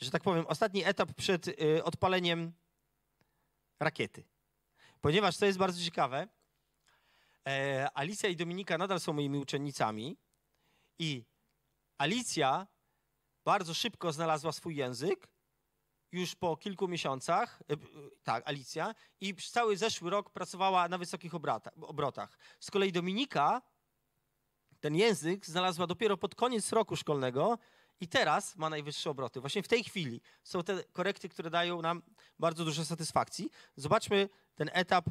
że tak powiem, ostatni etap przed y, odpaleniem rakiety. Ponieważ to jest bardzo ciekawe, E, Alicja i Dominika nadal są moimi uczennicami i Alicja bardzo szybko znalazła swój język, już po kilku miesiącach, e, tak, Alicja, i przez cały zeszły rok pracowała na wysokich obrotach. Z kolei Dominika ten język znalazła dopiero pod koniec roku szkolnego i teraz ma najwyższe obroty. Właśnie w tej chwili są te korekty, które dają nam bardzo dużo satysfakcji. Zobaczmy ten etap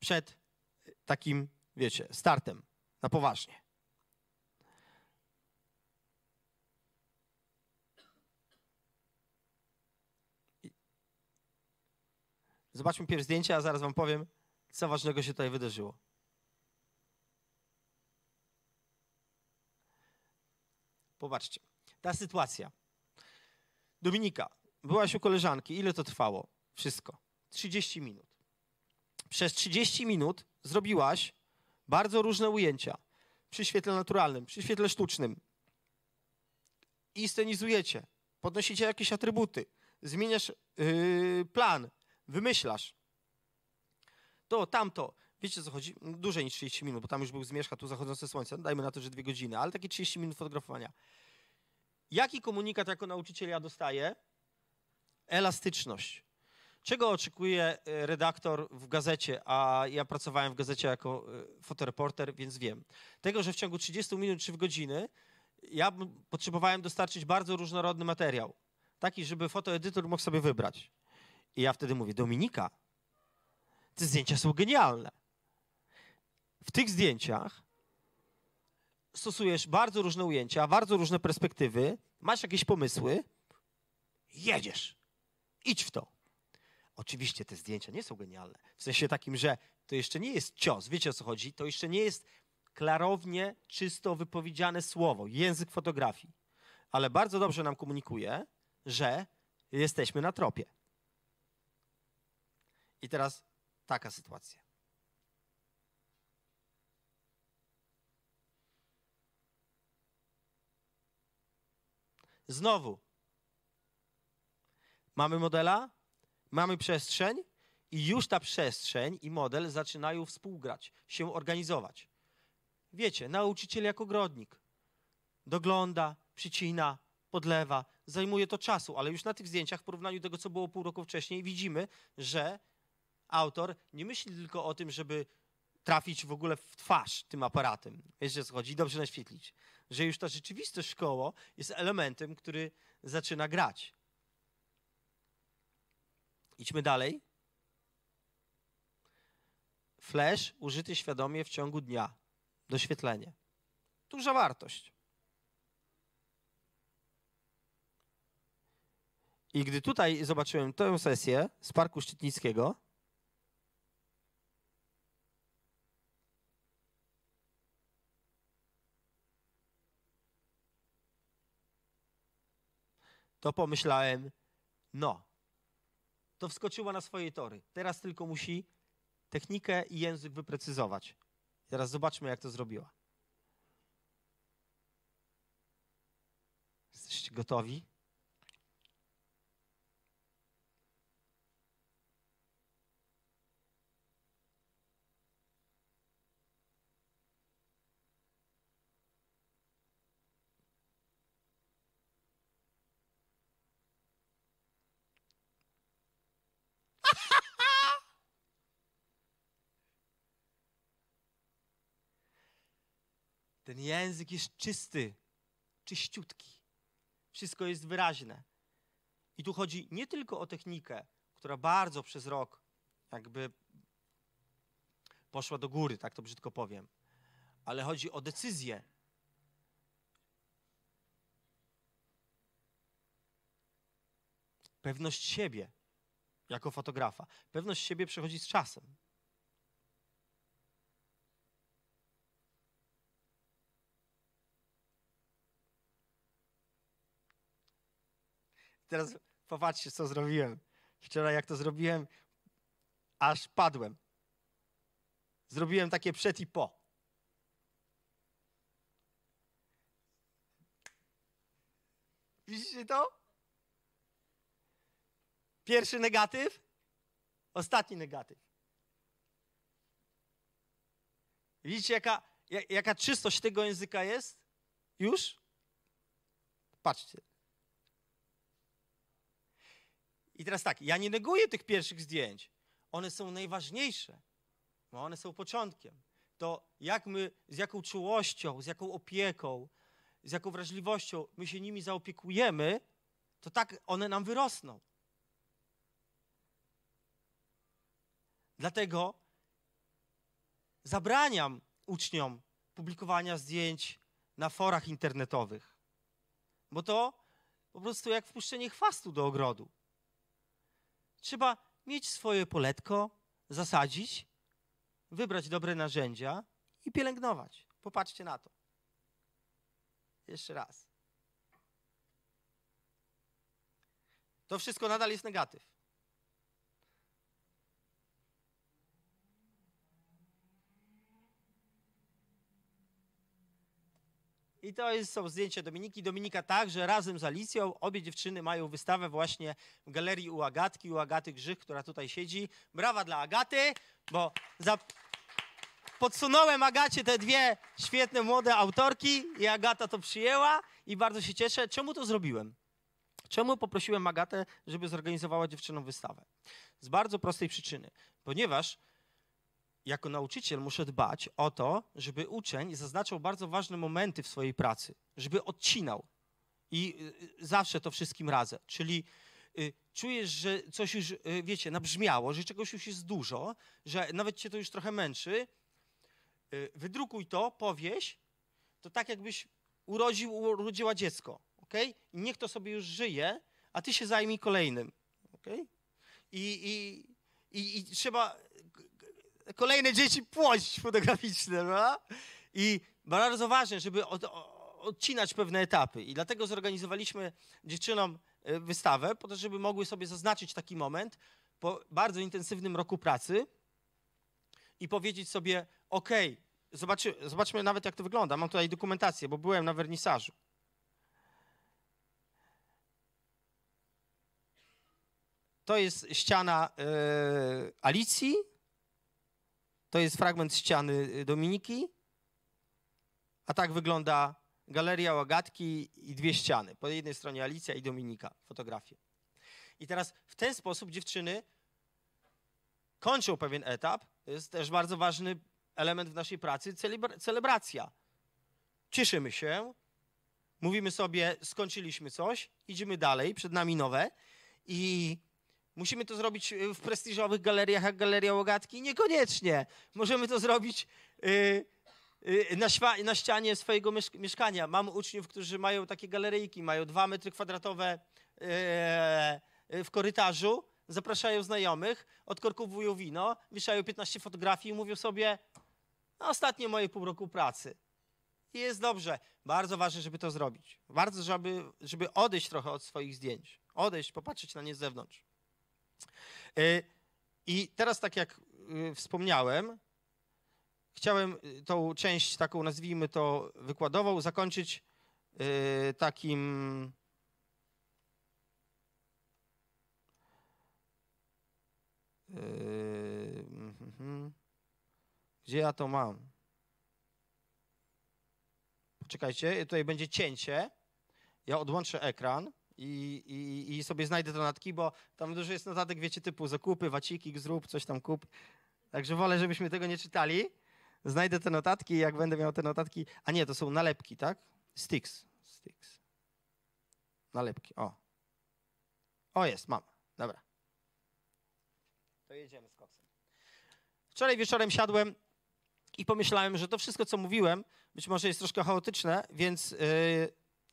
przed y, takim, wiecie, startem na poważnie. Zobaczmy pierwsze zdjęcie, a zaraz wam powiem, co ważnego się tutaj wydarzyło. Popatrzcie, ta sytuacja. Dominika, byłaś u koleżanki, ile to trwało? Wszystko. 30 minut. Przez 30 minut zrobiłaś bardzo różne ujęcia przy świetle naturalnym, przy świetle sztucznym. I scenizujecie, podnosicie jakieś atrybuty, zmieniasz yy, plan, wymyślasz. To, tamto. Wiecie, co chodzi? Dłużej niż 30 minut, bo tam już był zmierzch, tu zachodzące słońce. No dajmy na to, że dwie godziny, ale takie 30 minut fotografowania. Jaki komunikat jako nauczyciel ja dostaję? Elastyczność. Czego oczekuje e, redaktor w gazecie, a ja pracowałem w gazecie jako e, fotoreporter, więc wiem. Tego, że w ciągu 30 minut czy w godziny ja potrzebowałem dostarczyć bardzo różnorodny materiał. Taki, żeby fotoedytor mógł sobie wybrać. I ja wtedy mówię, Dominika, te zdjęcia są genialne. W tych zdjęciach stosujesz bardzo różne ujęcia, bardzo różne perspektywy, masz jakieś pomysły, jedziesz. Idź w to. Oczywiście te zdjęcia nie są genialne. W sensie takim, że to jeszcze nie jest cios, wiecie o co chodzi? To jeszcze nie jest klarownie, czysto wypowiedziane słowo, język fotografii. Ale bardzo dobrze nam komunikuje, że jesteśmy na tropie. I teraz taka sytuacja. Znowu. Mamy modela, Mamy przestrzeń i już ta przestrzeń i model zaczynają współgrać, się organizować. Wiecie, nauczyciel jako ogrodnik dogląda, przycina, podlewa, zajmuje to czasu, ale już na tych zdjęciach w porównaniu do tego, co było pół roku wcześniej, widzimy, że autor nie myśli tylko o tym, żeby trafić w ogóle w twarz tym aparatem. jeszcze co chodzi? Dobrze naświetlić. Że już ta rzeczywistość szkoła jest elementem, który zaczyna grać. Idźmy dalej. Flash użyty świadomie w ciągu dnia. Doświetlenie. Duża wartość. I gdy tutaj zobaczyłem tę sesję z Parku Szczytnickiego, to pomyślałem, no, to wskoczyła na swoje tory. Teraz tylko musi technikę i język wyprecyzować. Teraz zobaczmy, jak to zrobiła. Jesteście gotowi? Ten język jest czysty, czyściutki. Wszystko jest wyraźne. I tu chodzi nie tylko o technikę, która bardzo przez rok jakby poszła do góry, tak to brzydko powiem, ale chodzi o decyzję. Pewność siebie jako fotografa. Pewność siebie przechodzi z czasem. teraz popatrzcie, co zrobiłem. Wczoraj, jak to zrobiłem, aż padłem. Zrobiłem takie przed i po. Widzicie to? Pierwszy negatyw, ostatni negatyw. Widzicie, jaka, jaka czystość tego języka jest? Już? Patrzcie. I teraz tak, ja nie neguję tych pierwszych zdjęć. One są najważniejsze, bo no, one są początkiem. To jak my, z jaką czułością, z jaką opieką, z jaką wrażliwością my się nimi zaopiekujemy, to tak one nam wyrosną. Dlatego zabraniam uczniom publikowania zdjęć na forach internetowych, bo to po prostu jak wpuszczenie chwastu do ogrodu. Trzeba mieć swoje poletko, zasadzić, wybrać dobre narzędzia i pielęgnować. Popatrzcie na to. Jeszcze raz. To wszystko nadal jest negatyw. I to jest, są zdjęcia Dominiki. Dominika także razem z Alicją. Obie dziewczyny mają wystawę właśnie w galerii u Agatki, u Agaty Grzych, która tutaj siedzi. Brawa dla Agaty, bo za... podsunąłem Agacie te dwie świetne młode autorki i Agata to przyjęła i bardzo się cieszę. Czemu to zrobiłem? Czemu poprosiłem Agatę, żeby zorganizowała dziewczyną wystawę? Z bardzo prostej przyczyny. Ponieważ jako nauczyciel muszę dbać o to, żeby uczeń zaznaczał bardzo ważne momenty w swojej pracy, żeby odcinał. I y, y, zawsze to wszystkim razem. Czyli y, czujesz, że coś już, wiecie, nabrzmiało, że czegoś już jest dużo, że nawet cię to już trochę męczy. Wydrukuj to, powieś, to tak jakbyś urodził, urodziła dziecko, ok? niech to sobie już żyje, a ty się zajmij kolejnym, ok? I, i, i, i trzeba kolejne dzieci płość fotograficzne, prawda? No. I bardzo ważne, żeby od, odcinać pewne etapy. I dlatego zorganizowaliśmy dziewczynom e, wystawę, po to, żeby mogły sobie zaznaczyć taki moment po bardzo intensywnym roku pracy i powiedzieć sobie, ok, zobaczy, zobaczmy nawet jak to wygląda. Mam tutaj dokumentację, bo byłem na wernisażu. To jest ściana yy, Alicji, to jest fragment ściany y, Dominiki, a tak wygląda galeria łagatki i dwie ściany. Po jednej stronie Alicja i Dominika, fotografie. I teraz w ten sposób dziewczyny kończą pewien etap. To jest też bardzo ważny element w naszej pracy, celebracja. Cieszymy się, mówimy sobie, skończyliśmy coś, idziemy dalej, przed nami nowe i Musimy to zrobić e, w prestiżowych galeriach jak Galeria Łogatki? Niekoniecznie. Możemy to zrobić yy, yy, na, ścianie swojego mieszkania. Mam uczniów, którzy mają takie galeryjki, mają dwa metry kwadratowe yy, w korytarzu, zapraszają znajomych, odkorkowują wino, wieszają 15 fotografii i mówią sobie no, ostatnie moje pół roku pracy. I jest dobrze. Bardzo ważne, żeby to zrobić. Bardzo, żeby, żeby odejść trochę od swoich zdjęć. Odejść, popatrzeć na nie z zewnątrz. E, I teraz, tak jak y, wspomniałem, chciałem y, tą część taką, nazwijmy to wykładową, zakończyć y, takim Gdzie ja to mam? Poczekajcie, tutaj będzie cięcie. Ja odłączę ekran i, i, i sobie znajdę notatki, bo tam dużo jest notatek, wiecie, typu zakupy, waciki, zrób, coś tam kup. Także wolę, żebyśmy tego nie czytali. Znajdę te notatki, jak będę miał te notatki. A nie, to są nalepki, tak? Sticks. Sticks. Nalepki, o. O, jest, mam. Dobra. To jedziemy z koksem. Wczoraj wieczorem siadłem i pomyślałem, że to wszystko, co mówiłem, być może jest troszkę chaotyczne, więc yy,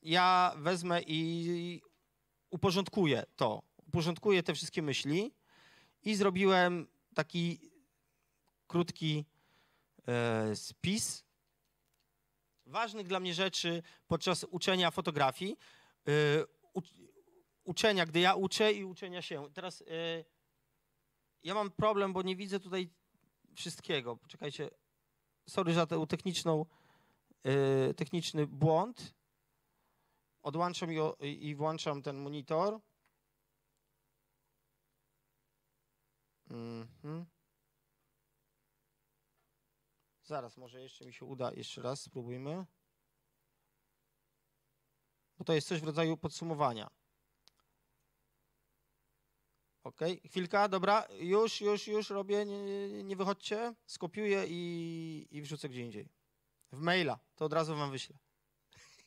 ja wezmę i uporządkuję to, uporządkuję te wszystkie myśli i zrobiłem taki krótki e, spis ważnych dla mnie rzeczy podczas uczenia fotografii. E, uczenia, gdy ja uczę i uczenia się. Teraz e, ja mam problem, bo nie widzę tutaj wszystkiego. Poczekajcie. Sorry za ten techniczny błąd. Odłączam i włączam ten monitor. Mhm. Zaraz, może jeszcze mi się uda. Jeszcze raz spróbujmy. Bo to jest coś w rodzaju podsumowania. OK, chwilka, dobra, już, już, już robię, nie, nie wychodźcie, skopiuję i, i wrzucę gdzie indziej. W maila, to od razu wam wyślę.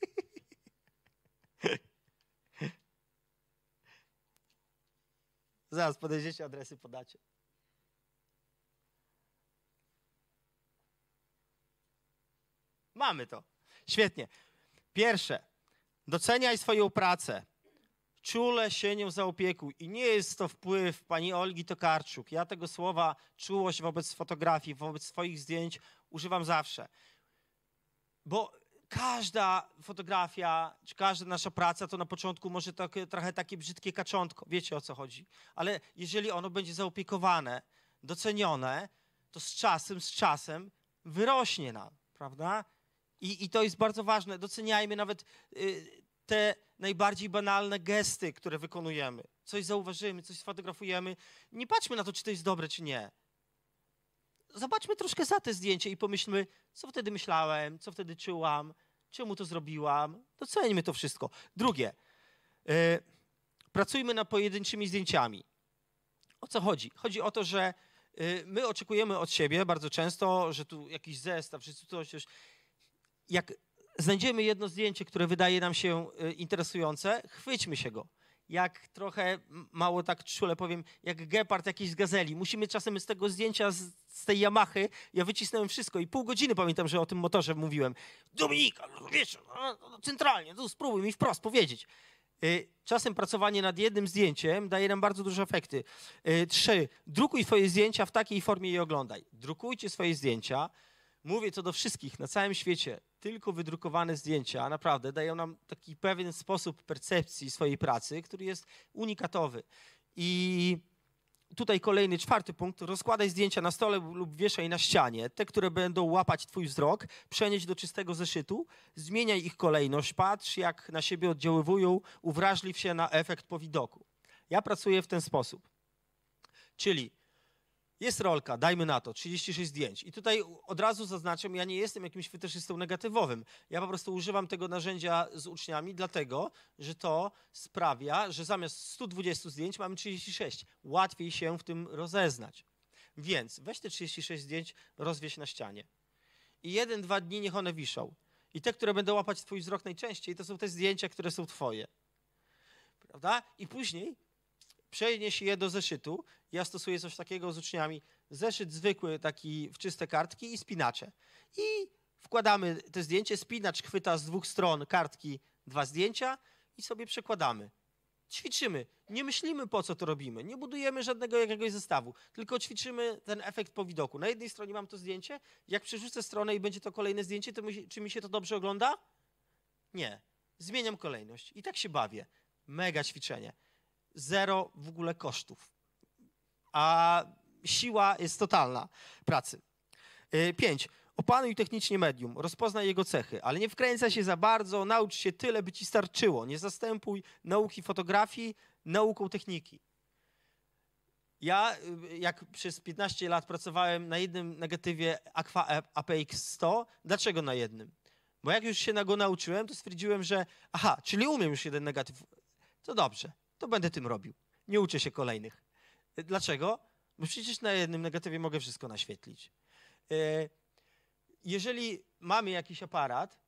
Zaraz podejdziecie, adresy podacie. Mamy to. Świetnie. Pierwsze, doceniaj swoją pracę. Czule się nią zaopiekuj. I nie jest to wpływ pani Olgi Tokarczuk. Ja tego słowa czułość wobec fotografii, wobec swoich zdjęć używam zawsze. Bo każda fotografia, czy każda nasza praca to na początku może tak, trochę takie brzydkie kaczątko, wiecie o co chodzi. Ale jeżeli ono będzie zaopiekowane, docenione, to z czasem, z czasem wyrośnie nam, prawda? I, i to jest bardzo ważne. Doceniajmy nawet y, te najbardziej banalne gesty, które wykonujemy. Coś zauważymy, coś sfotografujemy. Nie patrzmy na to, czy to jest dobre, czy nie zobaczmy troszkę za te zdjęcie i pomyślmy, co wtedy myślałem, co wtedy czułam, czemu to zrobiłam. Doceńmy to wszystko. Drugie, e, pracujmy nad pojedynczymi zdjęciami. O co chodzi? Chodzi o to, że e, my oczekujemy od siebie bardzo często, że tu jakiś zestaw, wszyscy coś już. Jak znajdziemy jedno zdjęcie, które wydaje nam się e, interesujące, chwyćmy się go jak trochę, mało tak czule powiem, jak gepard jakiś z gazeli. Musimy czasem z tego zdjęcia, z, z, tej Yamahy, ja wycisnąłem wszystko i pół godziny pamiętam, że o tym motorze mówiłem. Dominika, wiesz, no, no, centralnie, no, spróbuj mi wprost powiedzieć. Y, czasem pracowanie nad jednym zdjęciem daje nam bardzo duże efekty. Y, trzy, drukuj swoje zdjęcia w takiej formie i oglądaj. Drukujcie swoje zdjęcia Mówię to do wszystkich na całym świecie. Tylko wydrukowane zdjęcia naprawdę dają nam taki pewien sposób percepcji swojej pracy, który jest unikatowy. I tutaj kolejny, czwarty punkt. Rozkładaj zdjęcia na stole lub wieszaj na ścianie. Te, które będą łapać twój wzrok, przenieść do czystego zeszytu. Zmieniaj ich kolejność. Patrz, jak na siebie oddziaływują. Uwrażliw się na efekt po widoku. Ja pracuję w ten sposób. Czyli jest rolka, dajmy na to, 36 zdjęć. I tutaj od razu zaznaczam, ja nie jestem jakimś fetyszystą negatywowym. Ja po prostu używam tego narzędzia z uczniami, dlatego, że to sprawia, że zamiast 120 zdjęć mamy 36. Łatwiej się w tym rozeznać. Więc weź te 36 zdjęć, rozwieź na ścianie. I jeden, dwa dni niech one wiszą. I te, które będą łapać twój wzrok najczęściej, to są te zdjęcia, które są twoje. Prawda? I później się je do zeszytu. Ja stosuję coś takiego z uczniami. Zeszyt zwykły, taki w czyste kartki i spinacze. I wkładamy te zdjęcie, spinacz chwyta z dwóch stron kartki dwa zdjęcia i sobie przekładamy. Ćwiczymy, nie myślimy po co to robimy, nie budujemy żadnego jakiegoś zestawu, tylko ćwiczymy ten efekt po widoku. Na jednej stronie mam to zdjęcie, jak przerzucę stronę i będzie to kolejne zdjęcie, to mi, czy mi się to dobrze ogląda? Nie. Zmieniam kolejność i tak się bawię. Mega ćwiczenie zero w ogóle kosztów, a siła jest totalna pracy. Y, pięć. Opanuj technicznie medium, rozpoznaj jego cechy, ale nie wkręca się za bardzo, naucz się tyle, by ci starczyło. Nie zastępuj nauki fotografii nauką techniki. Ja, y, jak przez 15 lat pracowałem na jednym negatywie Aqua APX 100, dlaczego na jednym? Bo jak już się na go nauczyłem, to stwierdziłem, że aha, czyli umiem już jeden negatyw. To dobrze, to będę tym robił. Nie uczę się kolejnych. E, dlaczego? Bo przecież na jednym negatywie mogę wszystko naświetlić. E, jeżeli mamy jakiś aparat,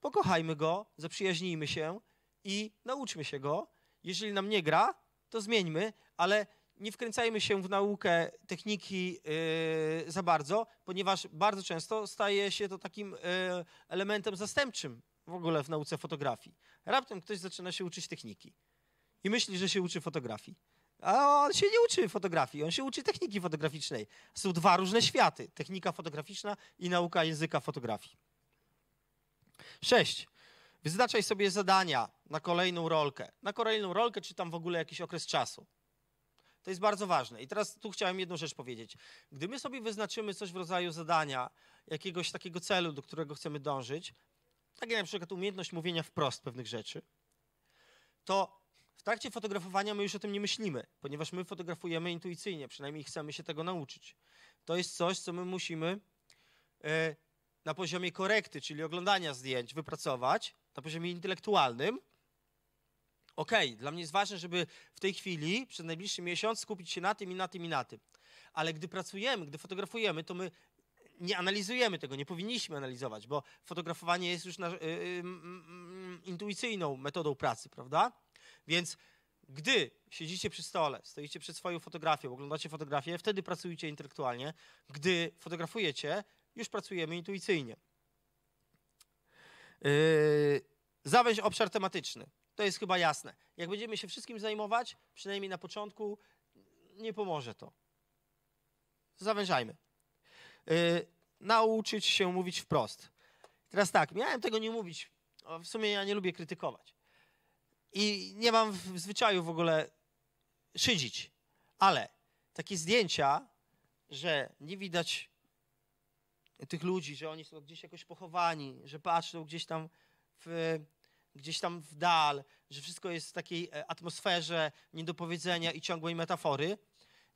pokochajmy go, zaprzyjaźnijmy się i nauczmy się go. Jeżeli nam nie gra, to zmieńmy, ale nie wkręcajmy się w naukę techniki yy, za bardzo, ponieważ bardzo często staje się to takim yy, elementem zastępczym w ogóle w nauce fotografii. Raptem ktoś zaczyna się uczyć techniki i myśli, że się uczy fotografii. A on się nie uczy fotografii, on się uczy techniki fotograficznej. Są dwa różne światy: technika fotograficzna i nauka języka fotografii. Sześć. Wyznaczaj sobie zadania na kolejną rolkę. Na kolejną rolkę, czy tam w ogóle jakiś okres czasu. To jest bardzo ważne. I teraz tu chciałem jedną rzecz powiedzieć. Gdy my sobie wyznaczymy coś w rodzaju zadania, jakiegoś takiego celu, do którego chcemy dążyć, tak jak na przykład umiejętność mówienia wprost pewnych rzeczy, to w trakcie fotografowania my już o tym nie myślimy, ponieważ my fotografujemy intuicyjnie, przynajmniej chcemy się tego nauczyć. To jest coś, co my musimy e, na poziomie korekty, czyli oglądania zdjęć, wypracować, na poziomie intelektualnym. OK, dla mnie jest ważne, żeby w tej chwili, przez najbliższy miesiąc, skupić się na tym i na tym i na tym. Ale gdy pracujemy, gdy fotografujemy, to my nie analizujemy tego, nie powinniśmy analizować, bo fotografowanie jest już na, y, y, intuicyjną metodą pracy, prawda? Więc gdy siedzicie przy stole, stoicie przed swoją fotografią, oglądacie fotografię, wtedy pracujecie intelektualnie. Gdy fotografujecie, już pracujemy intuicyjnie. Yy, zawęź obszar tematyczny. To jest chyba jasne. Jak będziemy się wszystkim zajmować, przynajmniej na początku, nie pomoże to. Zawężajmy. Yy, nauczyć się mówić wprost. Teraz tak, miałem tego nie mówić. W sumie ja nie lubię krytykować. I nie mam w zwyczaju w ogóle szydzić, ale takie zdjęcia, że nie widać tych ludzi, że oni są gdzieś jakoś pochowani, że patrzą gdzieś tam w, gdzieś tam w dal, że wszystko jest w takiej e, atmosferze niedopowiedzenia i ciągłej metafory.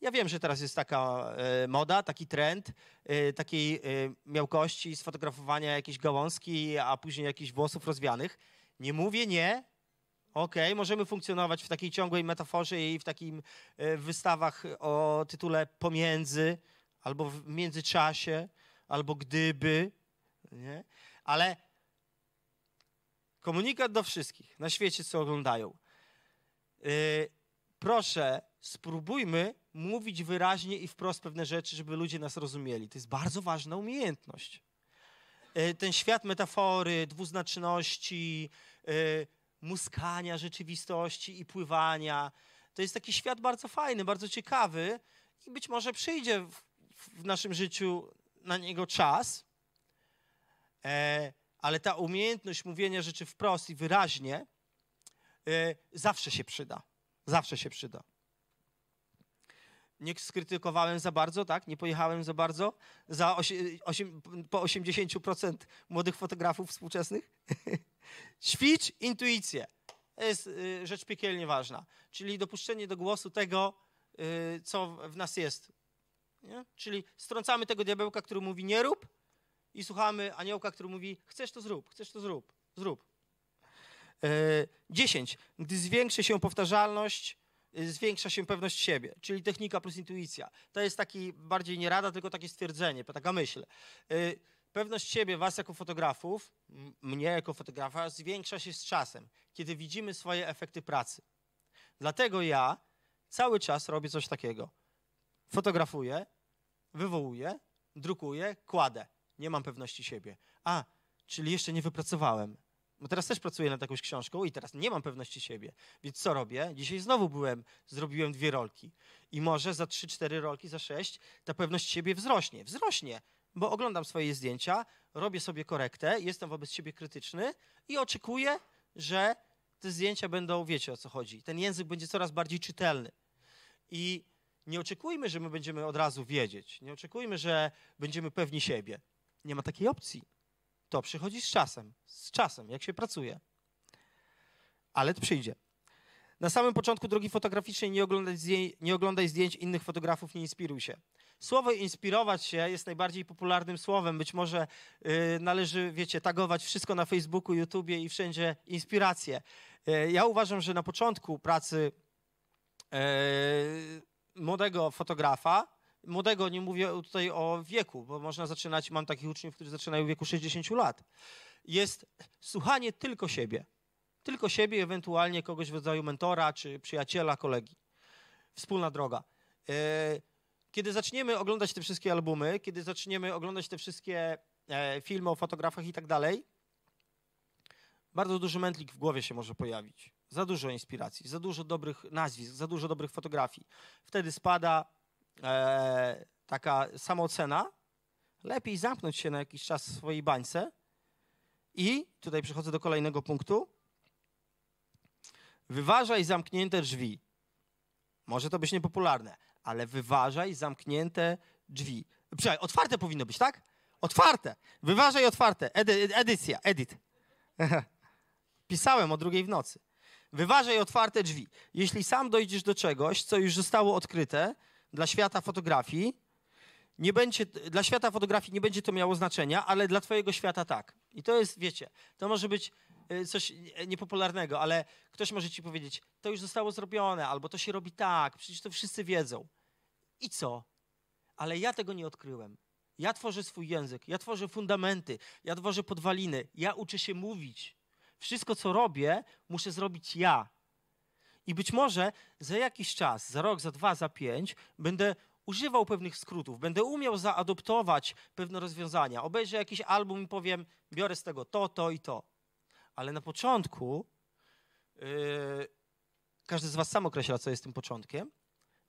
Ja wiem, że teraz jest taka e, moda, taki trend e, takiej miałkości, sfotografowania jakiejś gałązki, a później jakichś włosów rozwianych. Nie mówię nie, Okej, okay, możemy funkcjonować w takiej ciągłej metaforze i w takich e, wystawach o tytule pomiędzy, albo w międzyczasie, albo gdyby, nie? ale komunikat do wszystkich na świecie, co oglądają. E, proszę, spróbujmy mówić wyraźnie i wprost pewne rzeczy, żeby ludzie nas rozumieli. To jest bardzo ważna umiejętność. E, ten świat metafory, dwuznaczności, muskania rzeczywistości i pływania. To jest taki świat bardzo fajny, bardzo ciekawy i być może przyjdzie w, w naszym życiu na niego czas, e, ale ta umiejętność mówienia rzeczy wprost i wyraźnie e, zawsze się przyda. Zawsze się przyda nie skrytykowałem za bardzo, tak? Nie pojechałem za bardzo. Za osie, osiem, po 80% młodych fotografów współczesnych. Ćwicz intuicję. To jest y, rzecz piekielnie ważna. Czyli dopuszczenie do głosu tego, y, co w nas jest. Nie? Czyli strącamy tego diabełka, który mówi nie rób i słuchamy aniołka, który mówi chcesz to zrób, chcesz to zrób, zrób. Y, 10. Gdy zwiększy się powtarzalność Y, zwiększa się pewność siebie, czyli technika plus intuicja. To jest taki bardziej nie rada, tylko takie stwierdzenie, taka myśl. Y, pewność siebie was jako fotografów, mnie jako fotografa, zwiększa się z czasem, kiedy widzimy swoje efekty pracy. Dlatego ja cały czas robię coś takiego. Fotografuję, wywołuję, drukuję, kładę. Nie mam pewności siebie. A, czyli jeszcze nie wypracowałem. No teraz też pracuję nad jakąś książką i teraz nie mam pewności siebie. Więc co robię? Dzisiaj znowu byłem, zrobiłem dwie rolki. I może za trzy, cztery rolki, za sześć ta pewność siebie wzrośnie. Wzrośnie, bo oglądam swoje zdjęcia, robię sobie korektę, jestem wobec siebie krytyczny i oczekuję, że te zdjęcia będą, wiecie o co chodzi. Ten język będzie coraz bardziej czytelny. I nie oczekujmy, że my będziemy od razu wiedzieć. Nie oczekujmy, że będziemy pewni siebie. Nie ma takiej opcji. To przychodzi z czasem, z czasem, jak się pracuje. Ale to przyjdzie. Na samym początku drogi fotograficznej nie oglądaj, zdjęć, nie oglądaj zdjęć innych fotografów, nie inspiruj się. Słowo inspirować się jest najbardziej popularnym słowem. Być może yy, należy, wiecie, tagować wszystko na Facebooku, YouTubie i wszędzie inspiracje. Yy, ja uważam, że na początku pracy yy, młodego fotografa młodego, nie mówię tutaj o wieku, bo można zaczynać, mam takich uczniów, którzy zaczynają w wieku 60 lat, jest słuchanie tylko siebie. Tylko siebie, ewentualnie kogoś w rodzaju mentora, czy przyjaciela, kolegi. Wspólna droga. E, kiedy zaczniemy oglądać te wszystkie albumy, kiedy zaczniemy oglądać te wszystkie e, filmy o fotografach i tak dalej, bardzo duży mętlik w głowie się może pojawić. Za dużo inspiracji, za dużo dobrych nazwisk, za dużo dobrych fotografii. Wtedy spada e, taka samocena, lepiej zamknąć się na jakiś czas w swojej bańce i, tutaj przechodzę do kolejnego punktu, wyważaj zamknięte drzwi. Może to być niepopularne, ale wyważaj zamknięte drzwi. Przepraszam, otwarte powinno być, tak? Otwarte. Wyważaj otwarte. Edy, edycja, edit. Pisałem o drugiej w nocy. Wyważaj otwarte drzwi. Jeśli sam dojdziesz do czegoś, co już zostało odkryte, dla świata fotografii nie będzie, dla świata fotografii nie będzie to miało znaczenia, ale dla twojego świata tak. I to jest, wiecie, to może być y, coś niepopularnego, ale ktoś może ci powiedzieć, to już zostało zrobione, albo to się robi tak, przecież to wszyscy wiedzą. I co? Ale ja tego nie odkryłem. Ja tworzę swój język, ja tworzę fundamenty, ja tworzę podwaliny, ja uczę się mówić. Wszystko, co robię, muszę zrobić ja. I być może za jakiś czas, za rok, za dwa, za pięć, będę używał pewnych skrótów, będę umiał zaadoptować pewne rozwiązania. Obejrzę jakiś album i powiem, biorę z tego to, to i to. Ale na początku, yy, każdy z Was sam określa, co jest tym początkiem,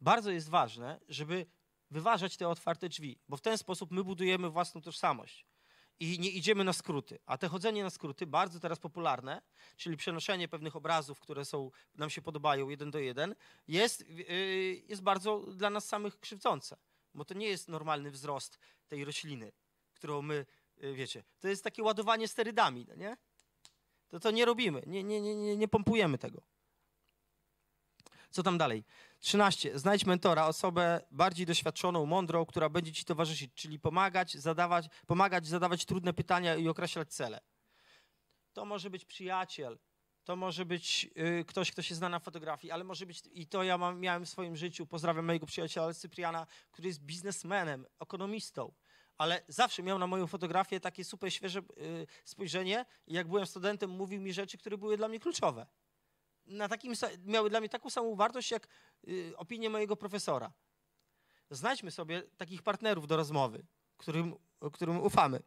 bardzo jest ważne, żeby wyważać te otwarte drzwi, bo w ten sposób my budujemy własną tożsamość i nie idziemy na skróty. A te chodzenie na skróty, bardzo teraz popularne, czyli przenoszenie pewnych obrazów, które są, nam się podobają jeden do jeden, jest, y, y, jest bardzo dla nas samych krzywdzące. Bo to nie jest normalny wzrost tej rośliny, którą my, y, wiecie, to jest takie ładowanie sterydami, no nie? To to nie robimy, nie, nie, nie, nie pompujemy tego. Co tam dalej? 13. Znajdź mentora, osobę bardziej doświadczoną, mądrą, która będzie ci towarzyszyć, czyli pomagać, zadawać, pomagać, zadawać trudne pytania i określać cele. To może być przyjaciel, to może być y, ktoś, kto się zna na fotografii, ale może być, i to ja mam, miałem w swoim życiu, pozdrawiam mojego przyjaciela Cypriana, który jest biznesmenem, ekonomistą, ale zawsze miał na moją fotografię takie super świeże y, spojrzenie i jak byłem studentem, mówił mi rzeczy, które były dla mnie kluczowe na takim, miały dla mnie taką samą wartość jak y, opinie mojego profesora. Znajdźmy sobie takich partnerów do rozmowy, którym, którym ufamy.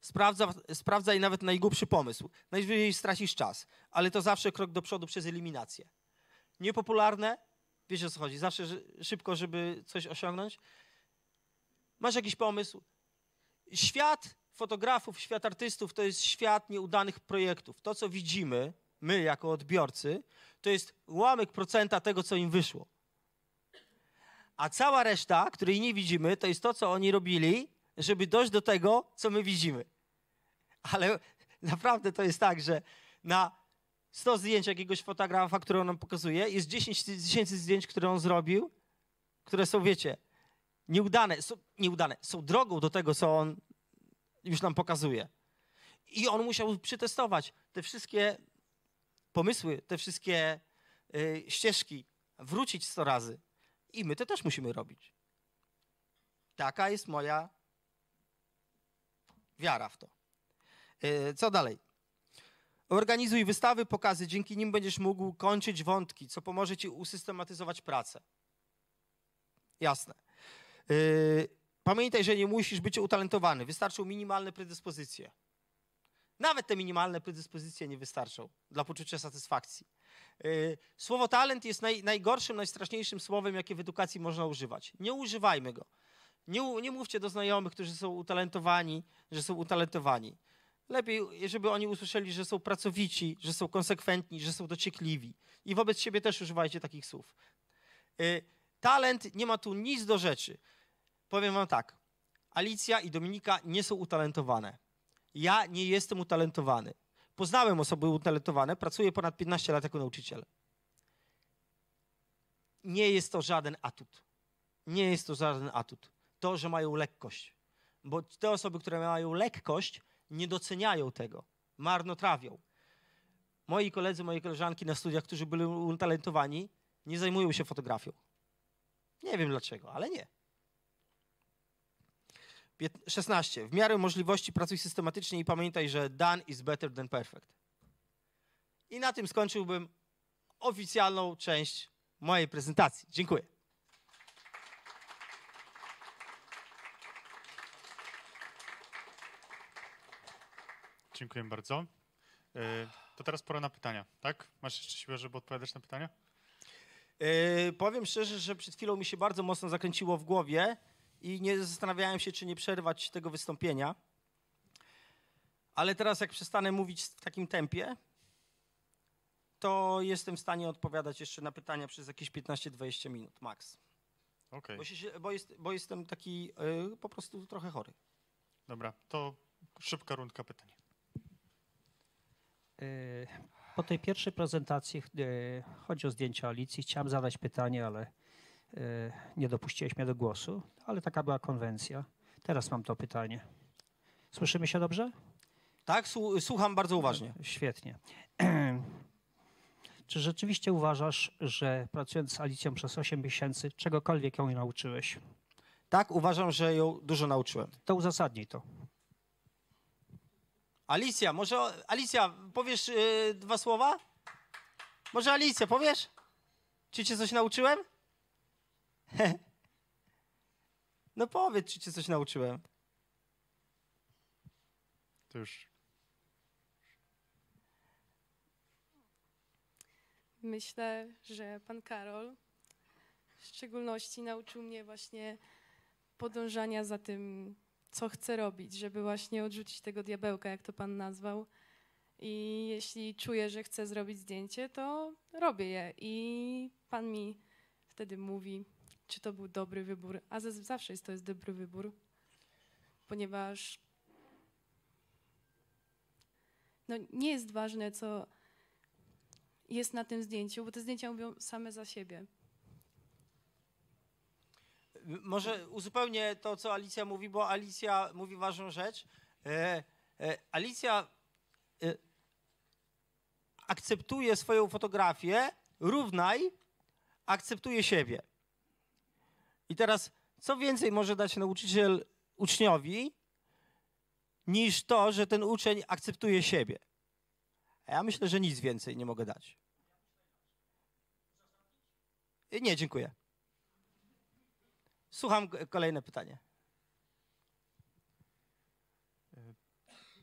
Sprawdza, sprawdzaj nawet najgłupszy pomysł. Najwyżej stracisz czas, ale to zawsze krok do przodu przez eliminację. Niepopularne, wiesz o co chodzi, zawsze szybko, żeby coś osiągnąć. Masz jakiś pomysł? Świat fotografów, świat artystów to jest świat nieudanych projektów. To, co widzimy, my jako odbiorcy, to jest ułamek procenta tego, co im wyszło. A cała reszta, której nie widzimy, to jest to, co oni robili, żeby dojść do tego, co my widzimy. Ale naprawdę to jest tak, że na 100 zdjęć jakiegoś fotografa, które on nam pokazuje, jest 10 tysięcy zdjęć, które on zrobił, które są, wiecie, nieudane, są, nieudane, są drogą do tego, co on już nam pokazuje. I on musiał przetestować te wszystkie pomysły, te wszystkie y, ścieżki, wrócić sto razy. I my to też musimy robić. Taka jest moja wiara w to. Y, co dalej? Organizuj wystawy, pokazy, dzięki nim będziesz mógł kończyć wątki, co pomoże ci usystematyzować pracę. Jasne. Y, pamiętaj, że nie musisz być utalentowany, wystarczą minimalne predyspozycje. Nawet te minimalne predyspozycje nie wystarczą dla poczucia satysfakcji. Y, słowo talent jest naj, najgorszym, najstraszniejszym słowem, jakie w edukacji można używać. Nie używajmy go. Nie, nie mówcie do znajomych, którzy są utalentowani, że są utalentowani. Lepiej, żeby oni usłyszeli, że są pracowici, że są konsekwentni, że są dociekliwi. I wobec siebie też używajcie takich słów. Y, talent nie ma tu nic do rzeczy. Powiem wam tak. Alicja i Dominika nie są utalentowane ja nie jestem utalentowany. Poznałem osoby utalentowane, pracuję ponad 15 lat jako nauczyciel. Nie jest to żaden atut. Nie jest to żaden atut. To, że mają lekkość. Bo te osoby, które mają lekkość, nie doceniają tego, marnotrawią. Moi koledzy, moje koleżanki na studiach, którzy byli utalentowani, nie zajmują się fotografią. Nie wiem dlaczego, ale nie. 16. W miarę możliwości pracuj systematycznie i pamiętaj, że done is better than perfect. I na tym skończyłbym oficjalną część mojej prezentacji. Dziękuję. Dziękuję bardzo. E, to teraz pora na pytania, tak? Masz jeszcze siłę, żeby odpowiadać na pytania? Yy, powiem szczerze, że przed chwilą mi się bardzo mocno zakręciło w głowie i nie zastanawiałem się, czy nie przerwać tego wystąpienia. Ale teraz, jak przestanę mówić w takim tempie, to jestem w stanie odpowiadać jeszcze na pytania przez jakieś 15-20 minut, maks. Okay. Bo, się, bo, jest, bo jestem taki yy, po prostu trochę chory. Dobra, to szybka rundka pytań. Y, po tej pierwszej prezentacji y, chodzi o zdjęcia Alicji. Chciałem zadać pytanie, ale Y, nie dopuściłeś mnie do głosu, ale taka była konwencja. Teraz mam to pytanie. Słyszymy się dobrze? Tak, słucham bardzo y, uważnie. Świetnie. Czy rzeczywiście uważasz, że pracując z Alicją przez 8 miesięcy, czegokolwiek ją nauczyłeś? Tak, uważam, że ją dużo nauczyłem. To uzasadnij to. Alicja, może Alicja, powiesz yy, dwa słowa? Może Alicja, powiesz? Czy cię coś nauczyłem? No powiedz, czy cię coś nauczyłem. To już. Myślę, że pan Karol w szczególności nauczył mnie właśnie podążania za tym, co chcę robić, żeby właśnie odrzucić tego diabełka, jak to pan nazwał. I jeśli czuję, że chcę zrobić zdjęcie, to robię je. I pan mi wtedy mówi, czy to był dobry wybór. A zawsze jest to jest dobry wybór, ponieważ no, nie jest ważne, co jest na tym zdjęciu, bo te zdjęcia mówią same za siebie. Może uzupełnię to, co Alicja mówi, bo Alicja mówi ważną rzecz. E, e, Alicja e, akceptuje swoją fotografię, równaj akceptuje siebie. I teraz, co więcej może dać nauczyciel uczniowi, niż to, że ten uczeń akceptuje siebie? A ja myślę, że nic więcej nie mogę dać. Nie, dziękuję. Słucham kolejne pytanie.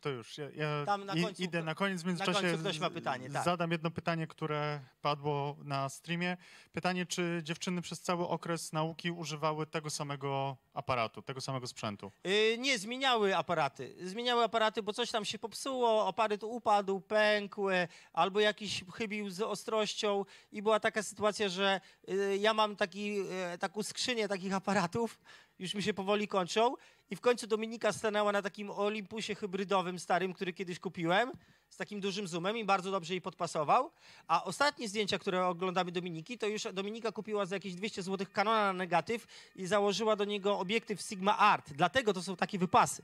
to już. Ja, ja na końcu, idę na koniec, w ktoś ma pytanie, tak. zadam jedno pytanie, które padło na streamie. Pytanie, czy dziewczyny przez cały okres nauki używały tego samego aparatu, tego samego sprzętu? Yy, nie, zmieniały aparaty. Zmieniały aparaty, bo coś tam się popsuło, aparat upadł, pękł, e, albo jakiś chybił z ostrością i była taka sytuacja, że yy, ja mam taki, yy, taką skrzynię takich aparatów, już mi się powoli kończą i w końcu Dominika stanęła na takim Olympusie hybrydowym starym, który kiedyś kupiłem, z takim dużym zoomem i bardzo dobrze jej podpasował. A ostatnie zdjęcia, które oglądamy Dominiki, to już Dominika kupiła za jakieś 200 zł kanona na negatyw i założyła do niego obiektyw Sigma Art. Dlatego to są takie wypasy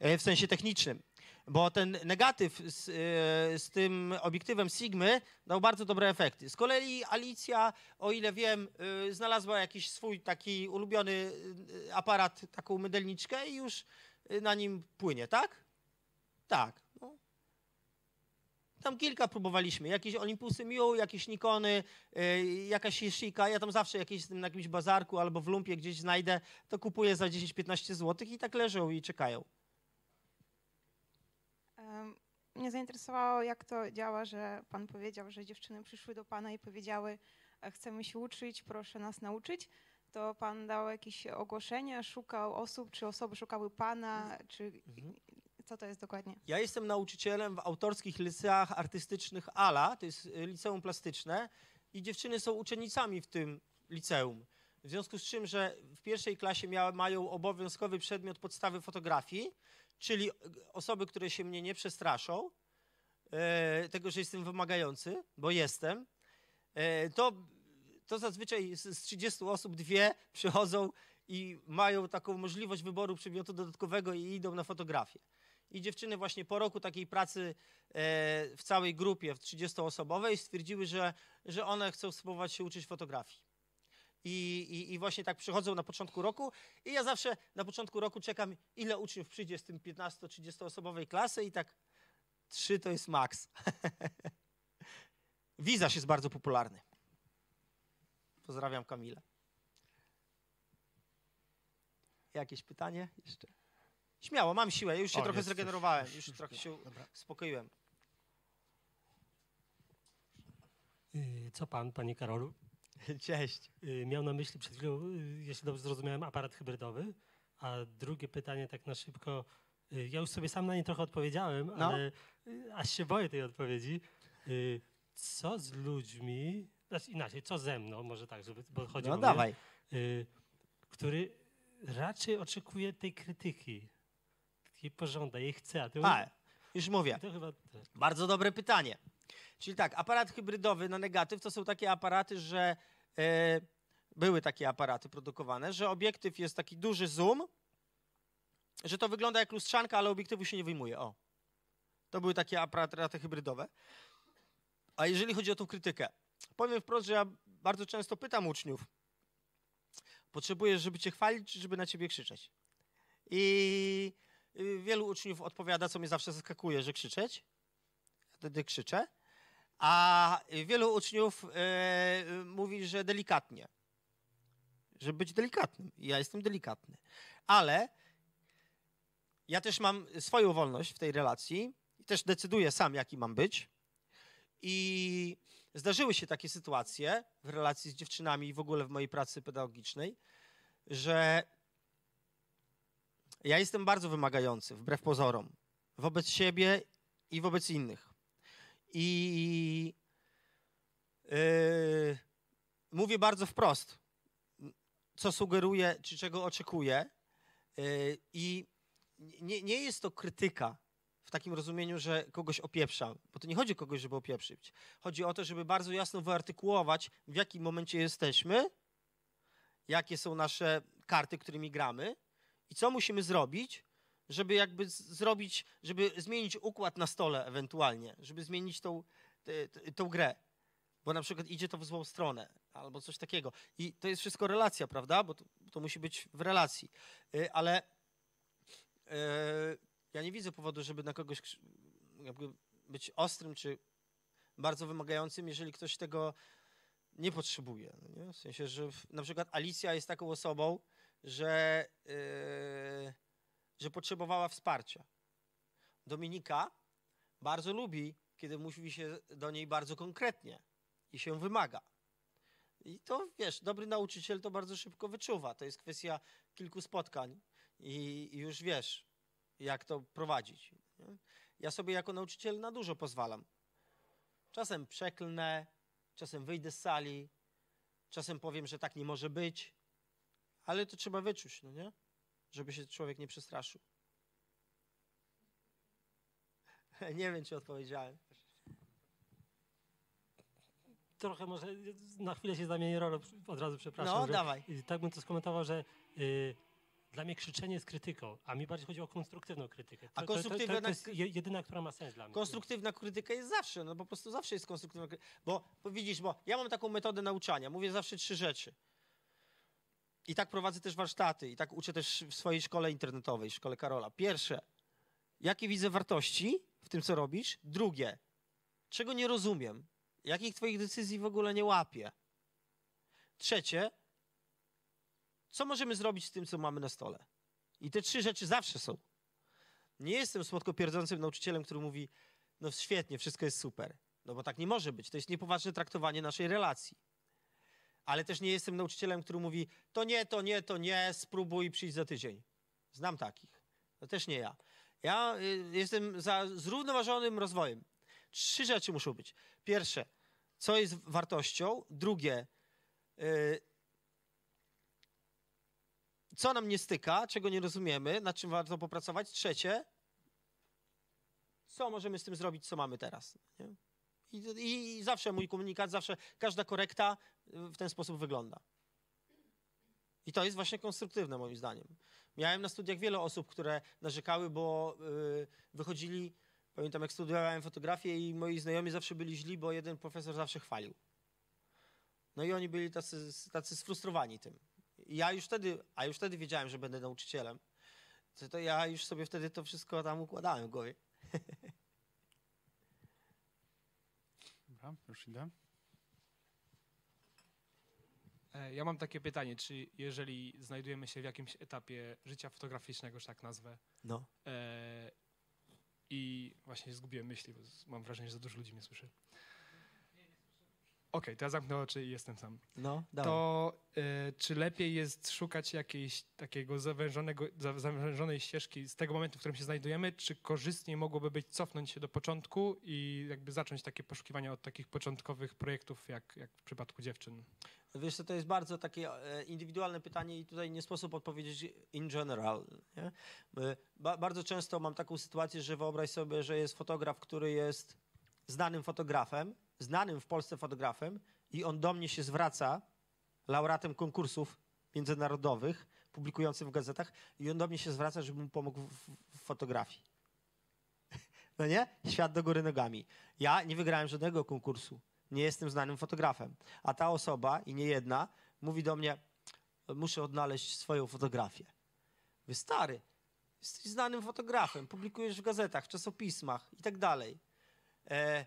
e, w sensie technicznym bo ten negatyw z, e, z tym obiektywem Sigmy dał bardzo dobre efekty. Z kolei Alicja, o ile wiem, e, znalazła jakiś swój taki ulubiony e, aparat, taką mydelniczkę i już na nim płynie, tak? Tak. No. Tam kilka próbowaliśmy. Jakieś Olympusy Miu, jakieś Nikony, jakaś Yashica. Ja tam zawsze jakieś, na jakimś bazarku albo w lumpie gdzieś znajdę, to kupuję za 10-15 zł i tak leżą i czekają. Mnie zainteresowało, jak to działa, że Pan powiedział, że dziewczyny przyszły do Pana i powiedziały, e, chcemy się uczyć, proszę nas nauczyć. To Pan dał jakieś ogłoszenia, szukał osób, czy osoby szukały Pana, mhm. czy mhm. co to jest dokładnie? Ja jestem nauczycielem w autorskich liceach artystycznych ALA, to jest y, liceum plastyczne i dziewczyny są uczennicami w tym liceum. W związku z czym, że w pierwszej klasie mają obowiązkowy przedmiot podstawy fotografii, czyli osoby, które się mnie nie przestraszą, e, tego, że jestem wymagający, bo jestem, e, to, to zazwyczaj z 30 osób dwie przychodzą i mają taką możliwość wyboru przedmiotu dodatkowego i idą na fotografię. I dziewczyny właśnie po roku takiej pracy e, w całej grupie, w 30-osobowej, stwierdziły, że, że one chcą spróbować się uczyć fotografii. I, i, I właśnie tak przychodzą na początku roku i ja zawsze na początku roku czekam, ile uczniów przyjdzie z tym 15-30 osobowej klasy i tak trzy to jest maks. Wizarz jest bardzo popularny. Pozdrawiam Kamila. Jakieś pytanie jeszcze? Śmiało, mam siłę, już się o, trochę jest, zregenerowałem, już, już, już trochę się uspokoiłem. Y, co pan, panie Karolu? Cześć. Y, miał na myśli przed chwilą, y, jeśli dobrze zrozumiałem, aparat hybrydowy. A drugie pytanie tak na szybko. Y, ja już sobie sam na nie trochę odpowiedziałem, no. ale aż się boję tej odpowiedzi. Co z ludźmi, znaczy inaczej, co ze mną, może tak, żeby, bo chodzi no, o dawaj. Mnie, który raczej oczekuje tej krytyki, jej pożąda, jej chce. A, ty a już mówię. Chyba... Bardzo dobre pytanie. Czyli tak, aparat hybrydowy na no negatyw to są takie aparaty, że e, były takie aparaty produkowane, że obiektyw jest taki duży zoom, że to wygląda jak lustrzanka, ale obiektywu się nie wyjmuje. O. To były takie aparaty hybrydowe. A jeżeli chodzi o tą krytykę, powiem wprost, że ja bardzo często pytam uczniów, potrzebujesz, żeby cię chwalić, czy żeby na ciebie krzyczeć? I y, wielu uczniów odpowiada, co mnie zawsze zaskakuje, że krzyczeć. A wtedy krzyczę. A wielu uczniów e, mówi, że delikatnie. Żeby być delikatnym. Ja jestem delikatny. Ale ja też mam swoją wolność w tej relacji i też decyduję sam, jaki mam być. I zdarzyły się takie sytuacje w relacji z dziewczynami i w ogóle w mojej pracy pedagogicznej, że ja jestem bardzo wymagający, wbrew pozorom, wobec siebie i wobec innych. I yy, mówię bardzo wprost, co sugeruję, czy czego oczekuję. Yy, I nie, nie jest to krytyka w takim rozumieniu, że kogoś opieprzam, bo to nie chodzi o kogoś, żeby opieprzyć. Chodzi o to, żeby bardzo jasno wyartykułować, w jakim momencie jesteśmy, jakie są nasze karty, którymi gramy i co musimy zrobić, żeby jakby zrobić, żeby zmienić układ na stole ewentualnie, żeby zmienić tą, tą grę. Bo na przykład idzie to w złą stronę albo coś takiego. I to jest wszystko relacja, prawda? Bo to, to musi być w relacji. Y, ale y, ja nie widzę powodu, żeby na kogoś być ostrym czy bardzo wymagającym, jeżeli ktoś tego nie potrzebuje. No nie? W sensie, że na przykład Alicja jest taką osobą, że yy, że potrzebowała wsparcia. Dominika bardzo lubi, kiedy mówi się do niej bardzo konkretnie i się wymaga. I to wiesz, dobry nauczyciel to bardzo szybko wyczuwa. To jest kwestia kilku spotkań i, już wiesz, jak to prowadzić. Ja sobie jako nauczyciel na dużo pozwalam. Czasem przeklnę, czasem wyjdę z sali, czasem powiem, że tak nie może być, ale to trzeba wyczuć, no nie? żeby się człowiek nie przestraszył. nie wiem, czy odpowiedziałem. Trochę może na chwilę się zamienię rolę, od razu przepraszam. No, dawaj. Tak bym to skomentował, że y, dla mnie krzyczenie jest krytyką, a mi bardziej chodzi o konstruktywną krytykę. To, a konstruktywna... To, to, jest jedyna, która ma sens dla mnie. Konstruktywna krytyka jest zawsze, no po prostu zawsze jest konstruktywna krytyka. Bo, bo widzisz, bo ja mam taką metodę nauczania, mówię zawsze trzy rzeczy i tak prowadzę też warsztaty, i tak uczę też w swojej szkole internetowej, w szkole Karola. Pierwsze, jakie widzę wartości w tym, co robisz? Drugie, czego nie rozumiem? Jakich twoich decyzji w ogóle nie łapię? Trzecie, co możemy zrobić z tym, co mamy na stole? I te trzy rzeczy zawsze są. Nie jestem słodkopierdzącym nauczycielem, który mówi, no świetnie, wszystko jest super. No bo tak nie może być. To jest niepoważne traktowanie naszej relacji ale też nie jestem nauczycielem, który mówi to nie, to nie, to nie, spróbuj przyjść za tydzień. Znam takich. To też nie ja. Ja y, jestem za zrównoważonym rozwojem. Trzy rzeczy muszą być. Pierwsze, co jest wartością. Drugie, y, co nam nie styka, czego nie rozumiemy, nad czym warto popracować. Trzecie, co możemy z tym zrobić, co mamy teraz. I, I, zawsze mój komunikat, zawsze każda korekta w ten sposób wygląda. I to jest właśnie konstruktywne moim zdaniem. Miałem na studiach wiele osób, które narzekały, bo y, wychodzili, pamiętam jak studiowałem fotografię i moi znajomi zawsze byli źli, bo jeden profesor zawsze chwalił. No i oni byli tacy, tacy sfrustrowani tym. I ja już wtedy, a już wtedy wiedziałem, że będę nauczycielem, to, to ja już sobie wtedy to wszystko tam układałem w głowie. Dobra, już idę. E, ja mam takie pytanie, czy jeżeli znajdujemy się w jakimś etapie życia fotograficznego, że tak nazwę, no. E, i właśnie zgubiłem myśli, bo mam wrażenie, że za dużo ludzi mnie słyszy. Okej, okay, to ja zamknę oczy i jestem sam. No, dawaj. To e, czy lepiej jest szukać jakiejś takiego zawężonego, zawężonej ścieżki z tego momentu, w którym się znajdujemy, czy korzystniej mogłoby być cofnąć się do początku i jakby zacząć takie poszukiwania od takich początkowych projektów, jak, jak w przypadku dziewczyn? Wiesz, to jest bardzo takie e, indywidualne pytanie i tutaj nie sposób odpowiedzieć in general. Nie? E, ba bardzo często mam taką sytuację, że wyobraź sobie, że jest fotograf, który jest znanym fotografem, znanym w Polsce fotografem i on do mnie się zwraca, laureatem konkursów międzynarodowych, publikującym w gazetach i on do mnie się zwraca, żeby mu pomógł w, w fotografii. No nie? Świat do góry nogami. Ja nie wygrałem żadnego konkursu nie jestem znanym fotografem. A ta osoba, i nie jedna, mówi do mnie, muszę odnaleźć swoją fotografię. Wy stary, jesteś znanym fotografem, publikujesz w gazetach, w czasopismach i tak dalej. E,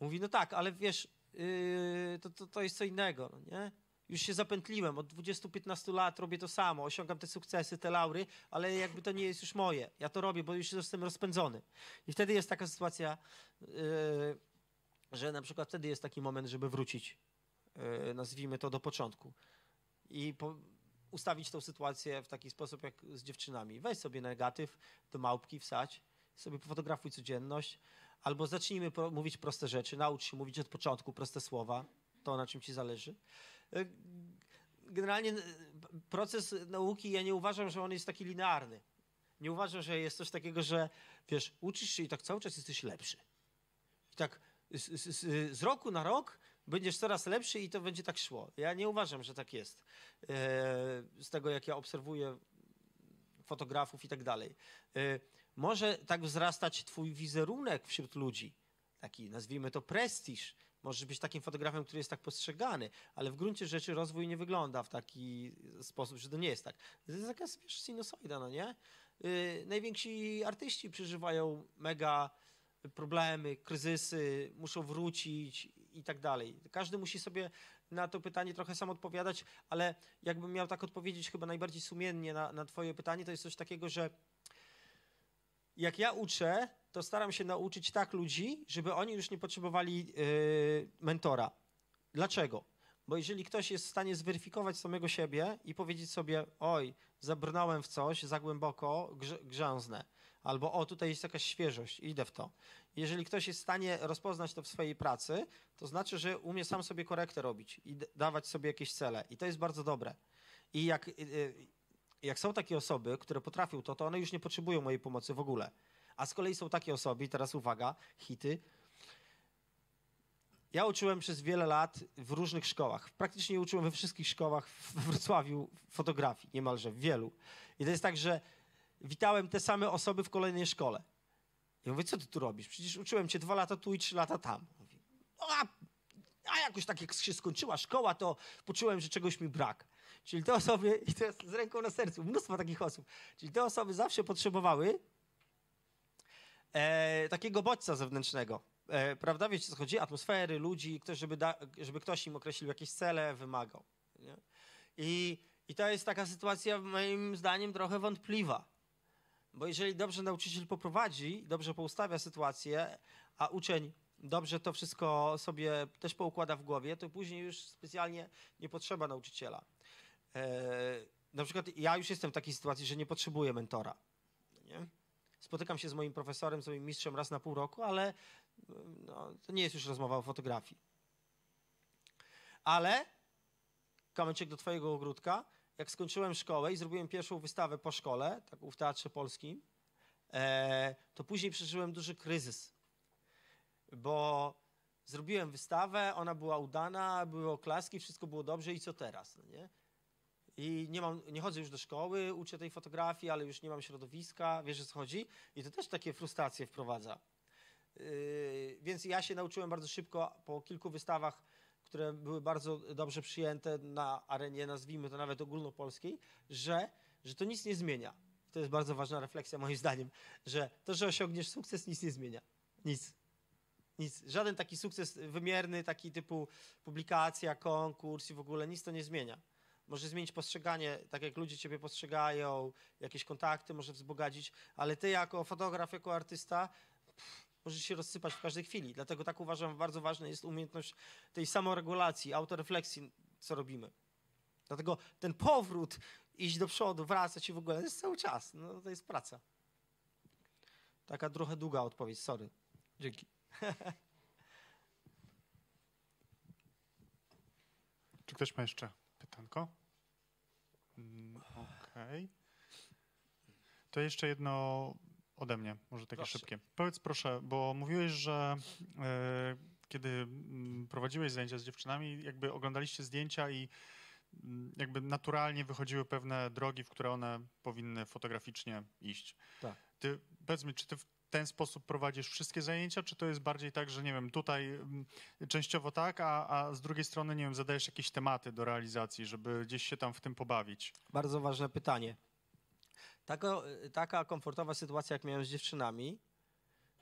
mówi, no tak, ale wiesz, yy, to, to, to jest co innego, no nie? Już się zapętliłem, od 20-15 lat robię to samo, osiągam te sukcesy, te laury, ale jakby to nie jest już moje. Ja to robię, bo już jestem rozpędzony. I wtedy jest taka sytuacja... Yy, że na przykład wtedy jest taki moment, żeby wrócić, e, nazwijmy to, do początku i po, ustawić tą sytuację w taki sposób jak z dziewczynami. Weź sobie negatyw do małpki, wsadź, sobie pofotografuj codzienność, albo zacznijmy pro, mówić proste rzeczy, naucz się mówić od początku proste słowa, to na czym ci zależy. E, generalnie e, proces nauki, ja nie uważam, że on jest taki linearny. Nie uważam, że jest coś takiego, że wiesz, uczysz się i tak cały czas jesteś lepszy. I tak z, z, z roku na rok będziesz coraz lepszy i to będzie tak szło. Ja nie uważam, że tak jest. E, z tego, jak ja obserwuję fotografów i tak dalej. E, może tak wzrastać twój wizerunek wśród ludzi, taki nazwijmy to prestiż. Możesz być takim fotografem, który jest tak postrzegany, ale w gruncie rzeczy rozwój nie wygląda w taki sposób, że to nie jest tak. To jest wiesz, sinusoida, no nie? E, najwięksi artyści przeżywają mega problemy, kryzysy, muszą wrócić i tak dalej. Każdy musi sobie na to pytanie trochę sam odpowiadać, ale jakbym miał tak odpowiedzieć chyba najbardziej sumiennie na, na Twoje pytanie, to jest coś takiego, że jak ja uczę, to staram się nauczyć tak ludzi, żeby oni już nie potrzebowali yy, mentora. Dlaczego? Bo jeżeli ktoś jest w stanie zweryfikować samego siebie i powiedzieć sobie, oj, zabrnąłem w coś za głęboko, grz albo o, tutaj jest jakaś świeżość, idę w to. Jeżeli ktoś jest w stanie rozpoznać to w swojej pracy, to znaczy, że umie sam sobie korektę robić i dawać sobie jakieś cele. I to jest bardzo dobre. I jak, y, y, jak są takie osoby, które potrafią to, to one już nie potrzebują mojej pomocy w ogóle. A z kolei są takie osoby, i teraz uwaga, hity. Ja uczyłem przez wiele lat w różnych szkołach. Praktycznie uczyłem we wszystkich szkołach w Wrocławiu fotografii, niemalże w wielu. I to jest tak, że witałem te same osoby w kolejnej szkole. I mówię, co ty tu robisz? Przecież uczyłem cię dwa lata tu i trzy lata tam. Mówi, no, a, a jakoś tak jak się skończyła szkoła, to poczułem, że czegoś mi brak. Czyli te osoby, i teraz z ręką na sercu, mnóstwo takich osób, czyli te osoby zawsze potrzebowały e, takiego bodźca zewnętrznego. E, prawda, wiecie co chodzi? Atmosfery, ludzi, ktoś, żeby, da, żeby ktoś im określił jakieś cele, wymagał. Nie? I, I to jest taka sytuacja moim zdaniem trochę wątpliwa bo jeżeli dobrze nauczyciel poprowadzi, dobrze poustawia sytuację, a uczeń dobrze to wszystko sobie też poukłada w głowie, to później już specjalnie nie potrzeba nauczyciela. E, na przykład ja już jestem w takiej sytuacji, że nie potrzebuję mentora. Nie? Spotykam się z moim profesorem, z moim mistrzem raz na pół roku, ale no, to nie jest już rozmowa o fotografii. Ale kamyczek do twojego ogródka – jak skończyłem szkołę i zrobiłem pierwszą wystawę po szkole, tak w Teatrze Polskim, e, to później przeżyłem duży kryzys, bo zrobiłem wystawę, ona była udana, były oklaski, wszystko było dobrze i co teraz? No nie? I nie, mam, nie chodzę już do szkoły, uczę tej fotografii, ale już nie mam środowiska, wiesz o co chodzi? I to też takie frustracje wprowadza. Yy, więc ja się nauczyłem bardzo szybko po kilku wystawach które były bardzo dobrze przyjęte na arenie, nazwijmy to nawet ogólnopolskiej, że, że to nic nie zmienia. to jest bardzo ważna refleksja moim zdaniem, że to, że osiągniesz sukces, nic nie zmienia. Nic. Nic. Żaden taki sukces wymierny, taki typu publikacja, konkurs i w ogóle nic to nie zmienia. Może zmienić postrzeganie, tak jak ludzie ciebie postrzegają, jakieś kontakty może wzbogacić, ale ty jako fotograf, jako artysta, pff, może się rozsypać w każdej chwili. Dlatego tak uważam, bardzo ważna jest umiejętność tej samoregulacji, autorefleksji, co robimy. Dlatego ten powrót, iść do przodu, wracać i w ogóle, to jest cały czas. No, to jest praca. Taka trochę długa odpowiedź, sorry. Dzięki. Czy ktoś ma jeszcze pytanko? Mm, okej. Okay. To jeszcze jedno ode mnie, może takie proszę. szybkie. Powiedz proszę, bo mówiłeś, że e, kiedy mm, prowadziłeś zajęcia z dziewczynami, jakby oglądaliście zdjęcia i mm, jakby naturalnie wychodziły pewne drogi, w które one powinny fotograficznie iść. Tak. Ty, powiedz mi, czy ty w ten sposób prowadzisz wszystkie zajęcia, czy to jest bardziej tak, że nie wiem, tutaj mm, częściowo tak, a, a z drugiej strony, nie wiem, zadajesz jakieś tematy do realizacji, żeby gdzieś się tam w tym pobawić? Bardzo ważne pytanie. Taka, taka komfortowa sytuacja, jak miałem z dziewczynami,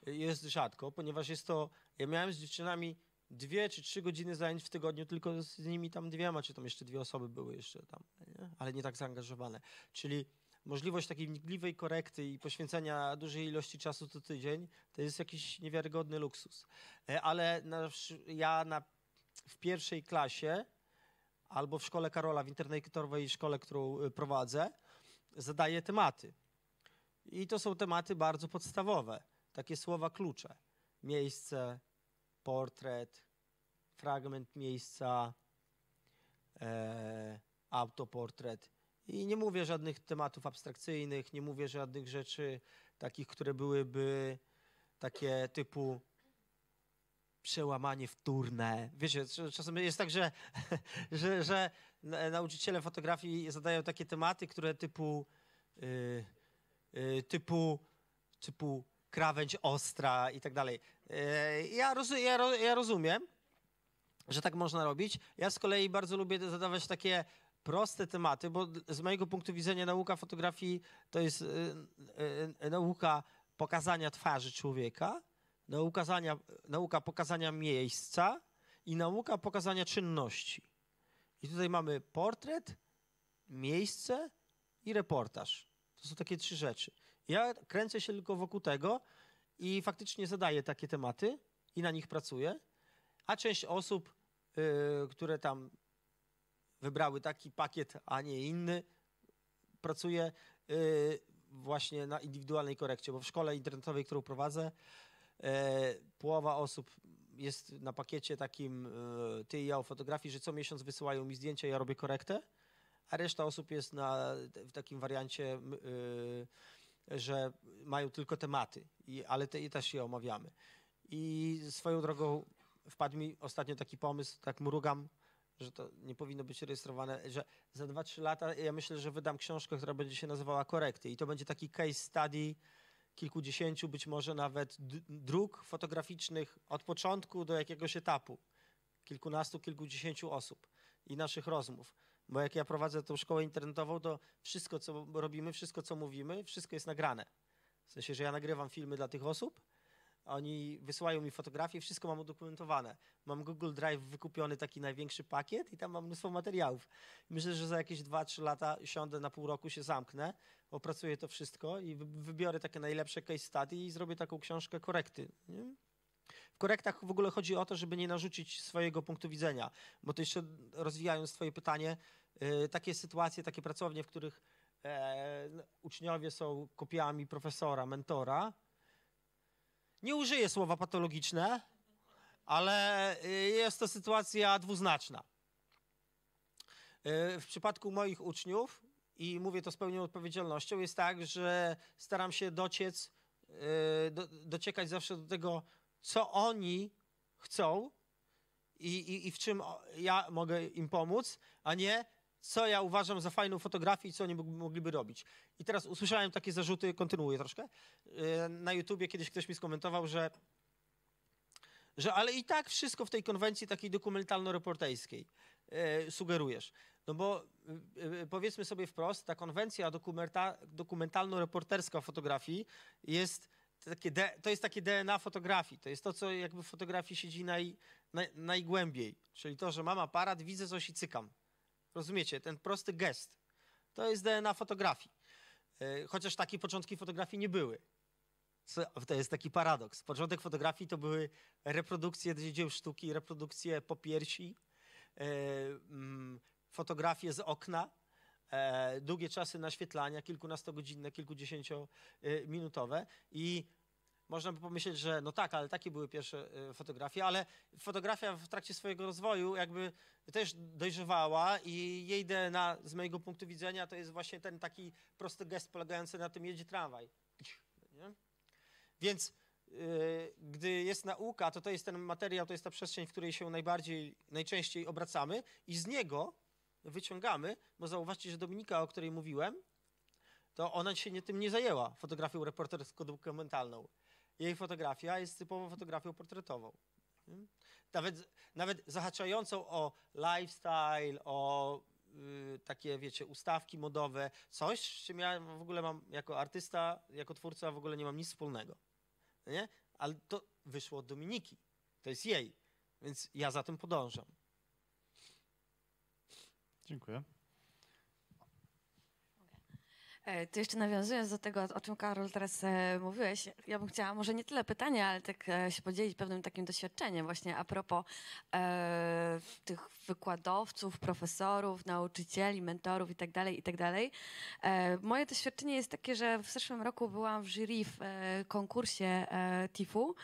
jest rzadko, ponieważ jest to. Ja miałem z dziewczynami dwie czy trzy godziny zajęć w tygodniu, tylko z nimi tam dwiema, czy tam jeszcze dwie osoby były jeszcze tam, nie? ale nie tak zaangażowane. Czyli możliwość takiej wnikliwej korekty i poświęcenia dużej ilości czasu co tydzień, to jest jakiś niewiarygodny luksus. E, ale na, ja na, w pierwszej klasie albo w szkole Karola, w internetowej szkole, którą y, prowadzę, zadaje tematy. I to są tematy bardzo podstawowe, takie słowa klucze. Miejsce, portret, fragment miejsca, e, autoportret. I nie mówię żadnych tematów abstrakcyjnych, nie mówię żadnych rzeczy takich, które byłyby takie typu przełamanie wtórne. Wiecie, czasem jest tak, że, że, że nauczyciele fotografii zadają takie tematy, które typu, yy, yy, typu, typu krawędź ostra i tak dalej. Yy, ja, roz, ja, ja rozumiem, że tak można robić. Ja z kolei bardzo lubię zadawać takie proste tematy, bo z mojego punktu widzenia nauka fotografii to jest y, y, y, nauka pokazania twarzy człowieka, nauka, nauka pokazania miejsca i nauka pokazania czynności. I tutaj mamy portret, miejsce i reportaż. To są takie trzy rzeczy. Ja kręcę się tylko wokół tego i faktycznie zadaję takie tematy i na nich pracuję, a część osób, yy, które tam wybrały taki pakiet, a nie inny, pracuje yy, właśnie na indywidualnej korekcie, bo w szkole internetowej, którą prowadzę, E, połowa osób jest na pakiecie takim e, ty i ja o fotografii, że co miesiąc wysyłają mi zdjęcia, ja robię korektę, a reszta osób jest na, w takim wariancie, e, że mają tylko tematy, ale te i też je omawiamy. I swoją drogą wpadł mi ostatnio taki pomysł, tak mrugam, że to nie powinno być rejestrowane, że za 2-3 lata ja myślę, że wydam książkę, która będzie się nazywała Korekty i to będzie taki case study kilkudziesięciu być może nawet dróg fotograficznych od początku do jakiegoś etapu. Kilkunastu, kilkudziesięciu osób i naszych rozmów. Bo jak ja prowadzę tą szkołę internetową, to wszystko, co robimy, wszystko, co mówimy, wszystko jest nagrane. W sensie, że ja nagrywam filmy dla tych osób, oni wysyłają mi fotografie, wszystko mam udokumentowane. Mam Google Drive wykupiony taki największy pakiet i tam mam mnóstwo materiałów. Myślę, że za jakieś 2-3 lata siądę na pół roku, się zamknę, opracuję to wszystko i wybiorę takie najlepsze case study i zrobię taką książkę korekty. Nie? W korektach w ogóle chodzi o to, żeby nie narzucić swojego punktu widzenia, bo to jeszcze rozwijając swoje pytanie, y, takie sytuacje, takie pracownie, w których e, no, uczniowie są kopiami profesora, mentora, nie użyję słowa patologiczne, ale y, jest to sytuacja dwuznaczna. Y, w przypadku moich uczniów, i mówię to z pełną odpowiedzialnością, jest tak, że staram się dociec, y, do, dociekać zawsze do tego, co oni chcą i, i, i w czym ja mogę im pomóc, a nie co ja uważam za fajną fotografię i co oni mogliby robić. I teraz usłyszałem takie zarzuty, kontynuuję troszkę, e, na YouTubie kiedyś ktoś mi skomentował, że, że ale i tak wszystko w tej konwencji takiej dokumentalno-reportejskiej e, sugerujesz. No bo e, powiedzmy sobie wprost, ta konwencja dokumentalno-reporterska fotografii jest takie to jest takie DNA fotografii. To jest to, co jakby w fotografii siedzi naj, naj, najgłębiej. Czyli to, że mam aparat, widzę coś i cykam. Rozumiecie? Ten prosty gest. To jest DNA fotografii. E, chociaż takie początki fotografii nie były. To jest taki paradoks. Początek fotografii to były reprodukcje dzieł sztuki, reprodukcje popiersi, e, mm, fotografie z okna, e, długie czasy naświetlania, kilkunastogodzinne, kilkudziesięciominutowe i można by pomyśleć, że no tak, ale takie były pierwsze e, fotografie, ale fotografia w trakcie swojego rozwoju jakby też dojrzewała i jej DNA z mojego punktu widzenia to jest właśnie ten taki prosty gest polegający na tym jedzie tramwaj. Nie? Więc e, gdy jest nauka, to to jest ten materiał, to jest ta przestrzeń, w której się najbardziej, najczęściej obracamy i z niego wyciągamy, bo zauważcie, że Dominika, o której mówiłem, to ona się nie, tym nie zajęła, fotografią reportersko-dokumentalną jej fotografia jest typową fotografią portretową. Hmm? Nawet, nawet zahaczającą o lifestyle, o y, takie, wiecie, ustawki modowe, coś, z czym ja w ogóle mam jako artysta, jako twórca w ogóle nie mam nic wspólnego. Nie? Ale to wyszło od Dominiki. To jest jej. Więc ja za tym podążam. Dziękuję. E, to jeszcze nawiązując do tego, o czym Karol teraz e, mówiłeś, ja bym chciała może nie tyle pytanie, ale tak e, się podzielić pewnym takim doświadczeniem właśnie a propos e, tych wykładowców, profesorów, nauczycieli, mentorów itd. Tak itd. Tak e, moje doświadczenie jest takie, że w zeszłym roku byłam w jury w e, konkursie TIFU.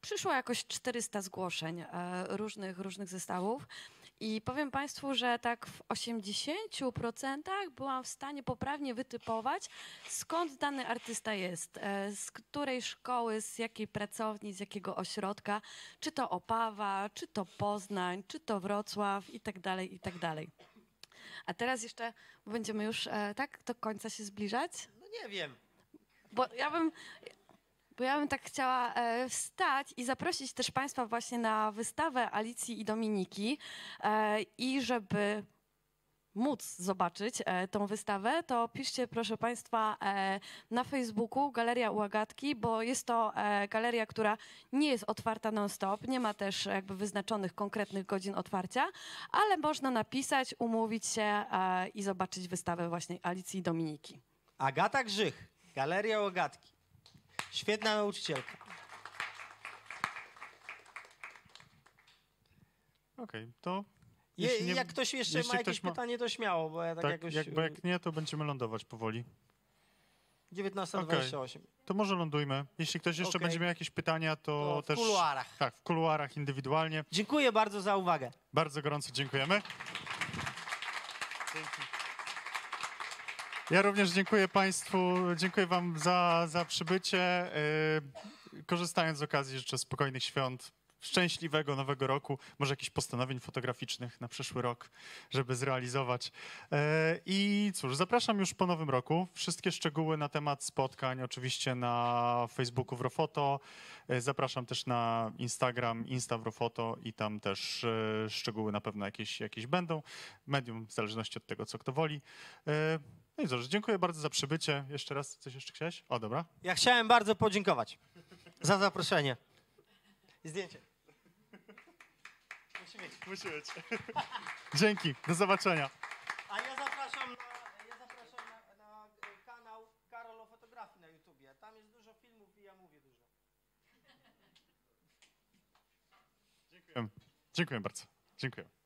Przyszło jakoś 400 zgłoszeń różnych, różnych zestawów. I powiem Państwu, że tak w 80% byłam w stanie poprawnie wytypować, skąd dany artysta jest, e, z której szkoły, z jakiej pracowni, z jakiego ośrodka, czy to Opawa, czy to Poznań, czy to Wrocław i tak dalej, i tak dalej. A teraz jeszcze będziemy już, e, tak, do końca się zbliżać? No nie wiem. Bo ja bym, bo ja bym tak chciała e, wstać i zaprosić też Państwa właśnie na wystawę Alicji i Dominiki e, i żeby móc zobaczyć e, tą wystawę, to piszcie proszę Państwa e, na Facebooku Galeria Łagatki, bo jest to e, galeria, która nie jest otwarta non-stop, nie ma też jakby wyznaczonych konkretnych godzin otwarcia, ale można napisać, umówić się e, i zobaczyć wystawę właśnie Alicji i Dominiki. Agata Grzych, Galeria Łagatki. Świetna nauczycielka. Okej, okay, to je, nie, jak ktoś jeszcze ma jakieś ma... pytanie, to śmiało, bo ja tak, tak jakoś... Jak, bo jak y, nie, to będziemy lądować powoli. 19.28. Okay. To może lądujmy. Jeśli ktoś jeszcze okay. będzie miał jakieś pytania, to, to w też... W kuluarach. Tak, w kuluarach indywidualnie. Dziękuję bardzo za uwagę. Bardzo gorąco dziękujemy. Dzięki. Ja również dziękuję Państwu, dziękuję Wam za, za przybycie. Y, korzystając z okazji, życzę spokojnych świąt, szczęśliwego nowego roku, może jakichś postanowień fotograficznych na przyszły rok, żeby zrealizować. Y, I cóż, zapraszam już po nowym roku. Wszystkie szczegóły na temat spotkań oczywiście na Facebooku Wrofoto. Y, zapraszam też na Instagram, Insta Wrofoto i tam też szczegóły na pewno jakieś, jakieś będą. Medium w zależności od tego, co kto woli. No i dziękuję bardzo za przybycie. Jeszcze raz coś jeszcze chciałeś? O, dobra. Ja chciałem bardzo podziękować za zaproszenie. zdjęcie. Musi być. Musi być. Dzięki, do zobaczenia. A ja zapraszam, na, ja zapraszam na, na e, kanał Karol o fotografii na YouTubie. Tam jest dużo filmów i ja mówię dużo. Dziękuję. Dziękuję bardzo. Dziękuję.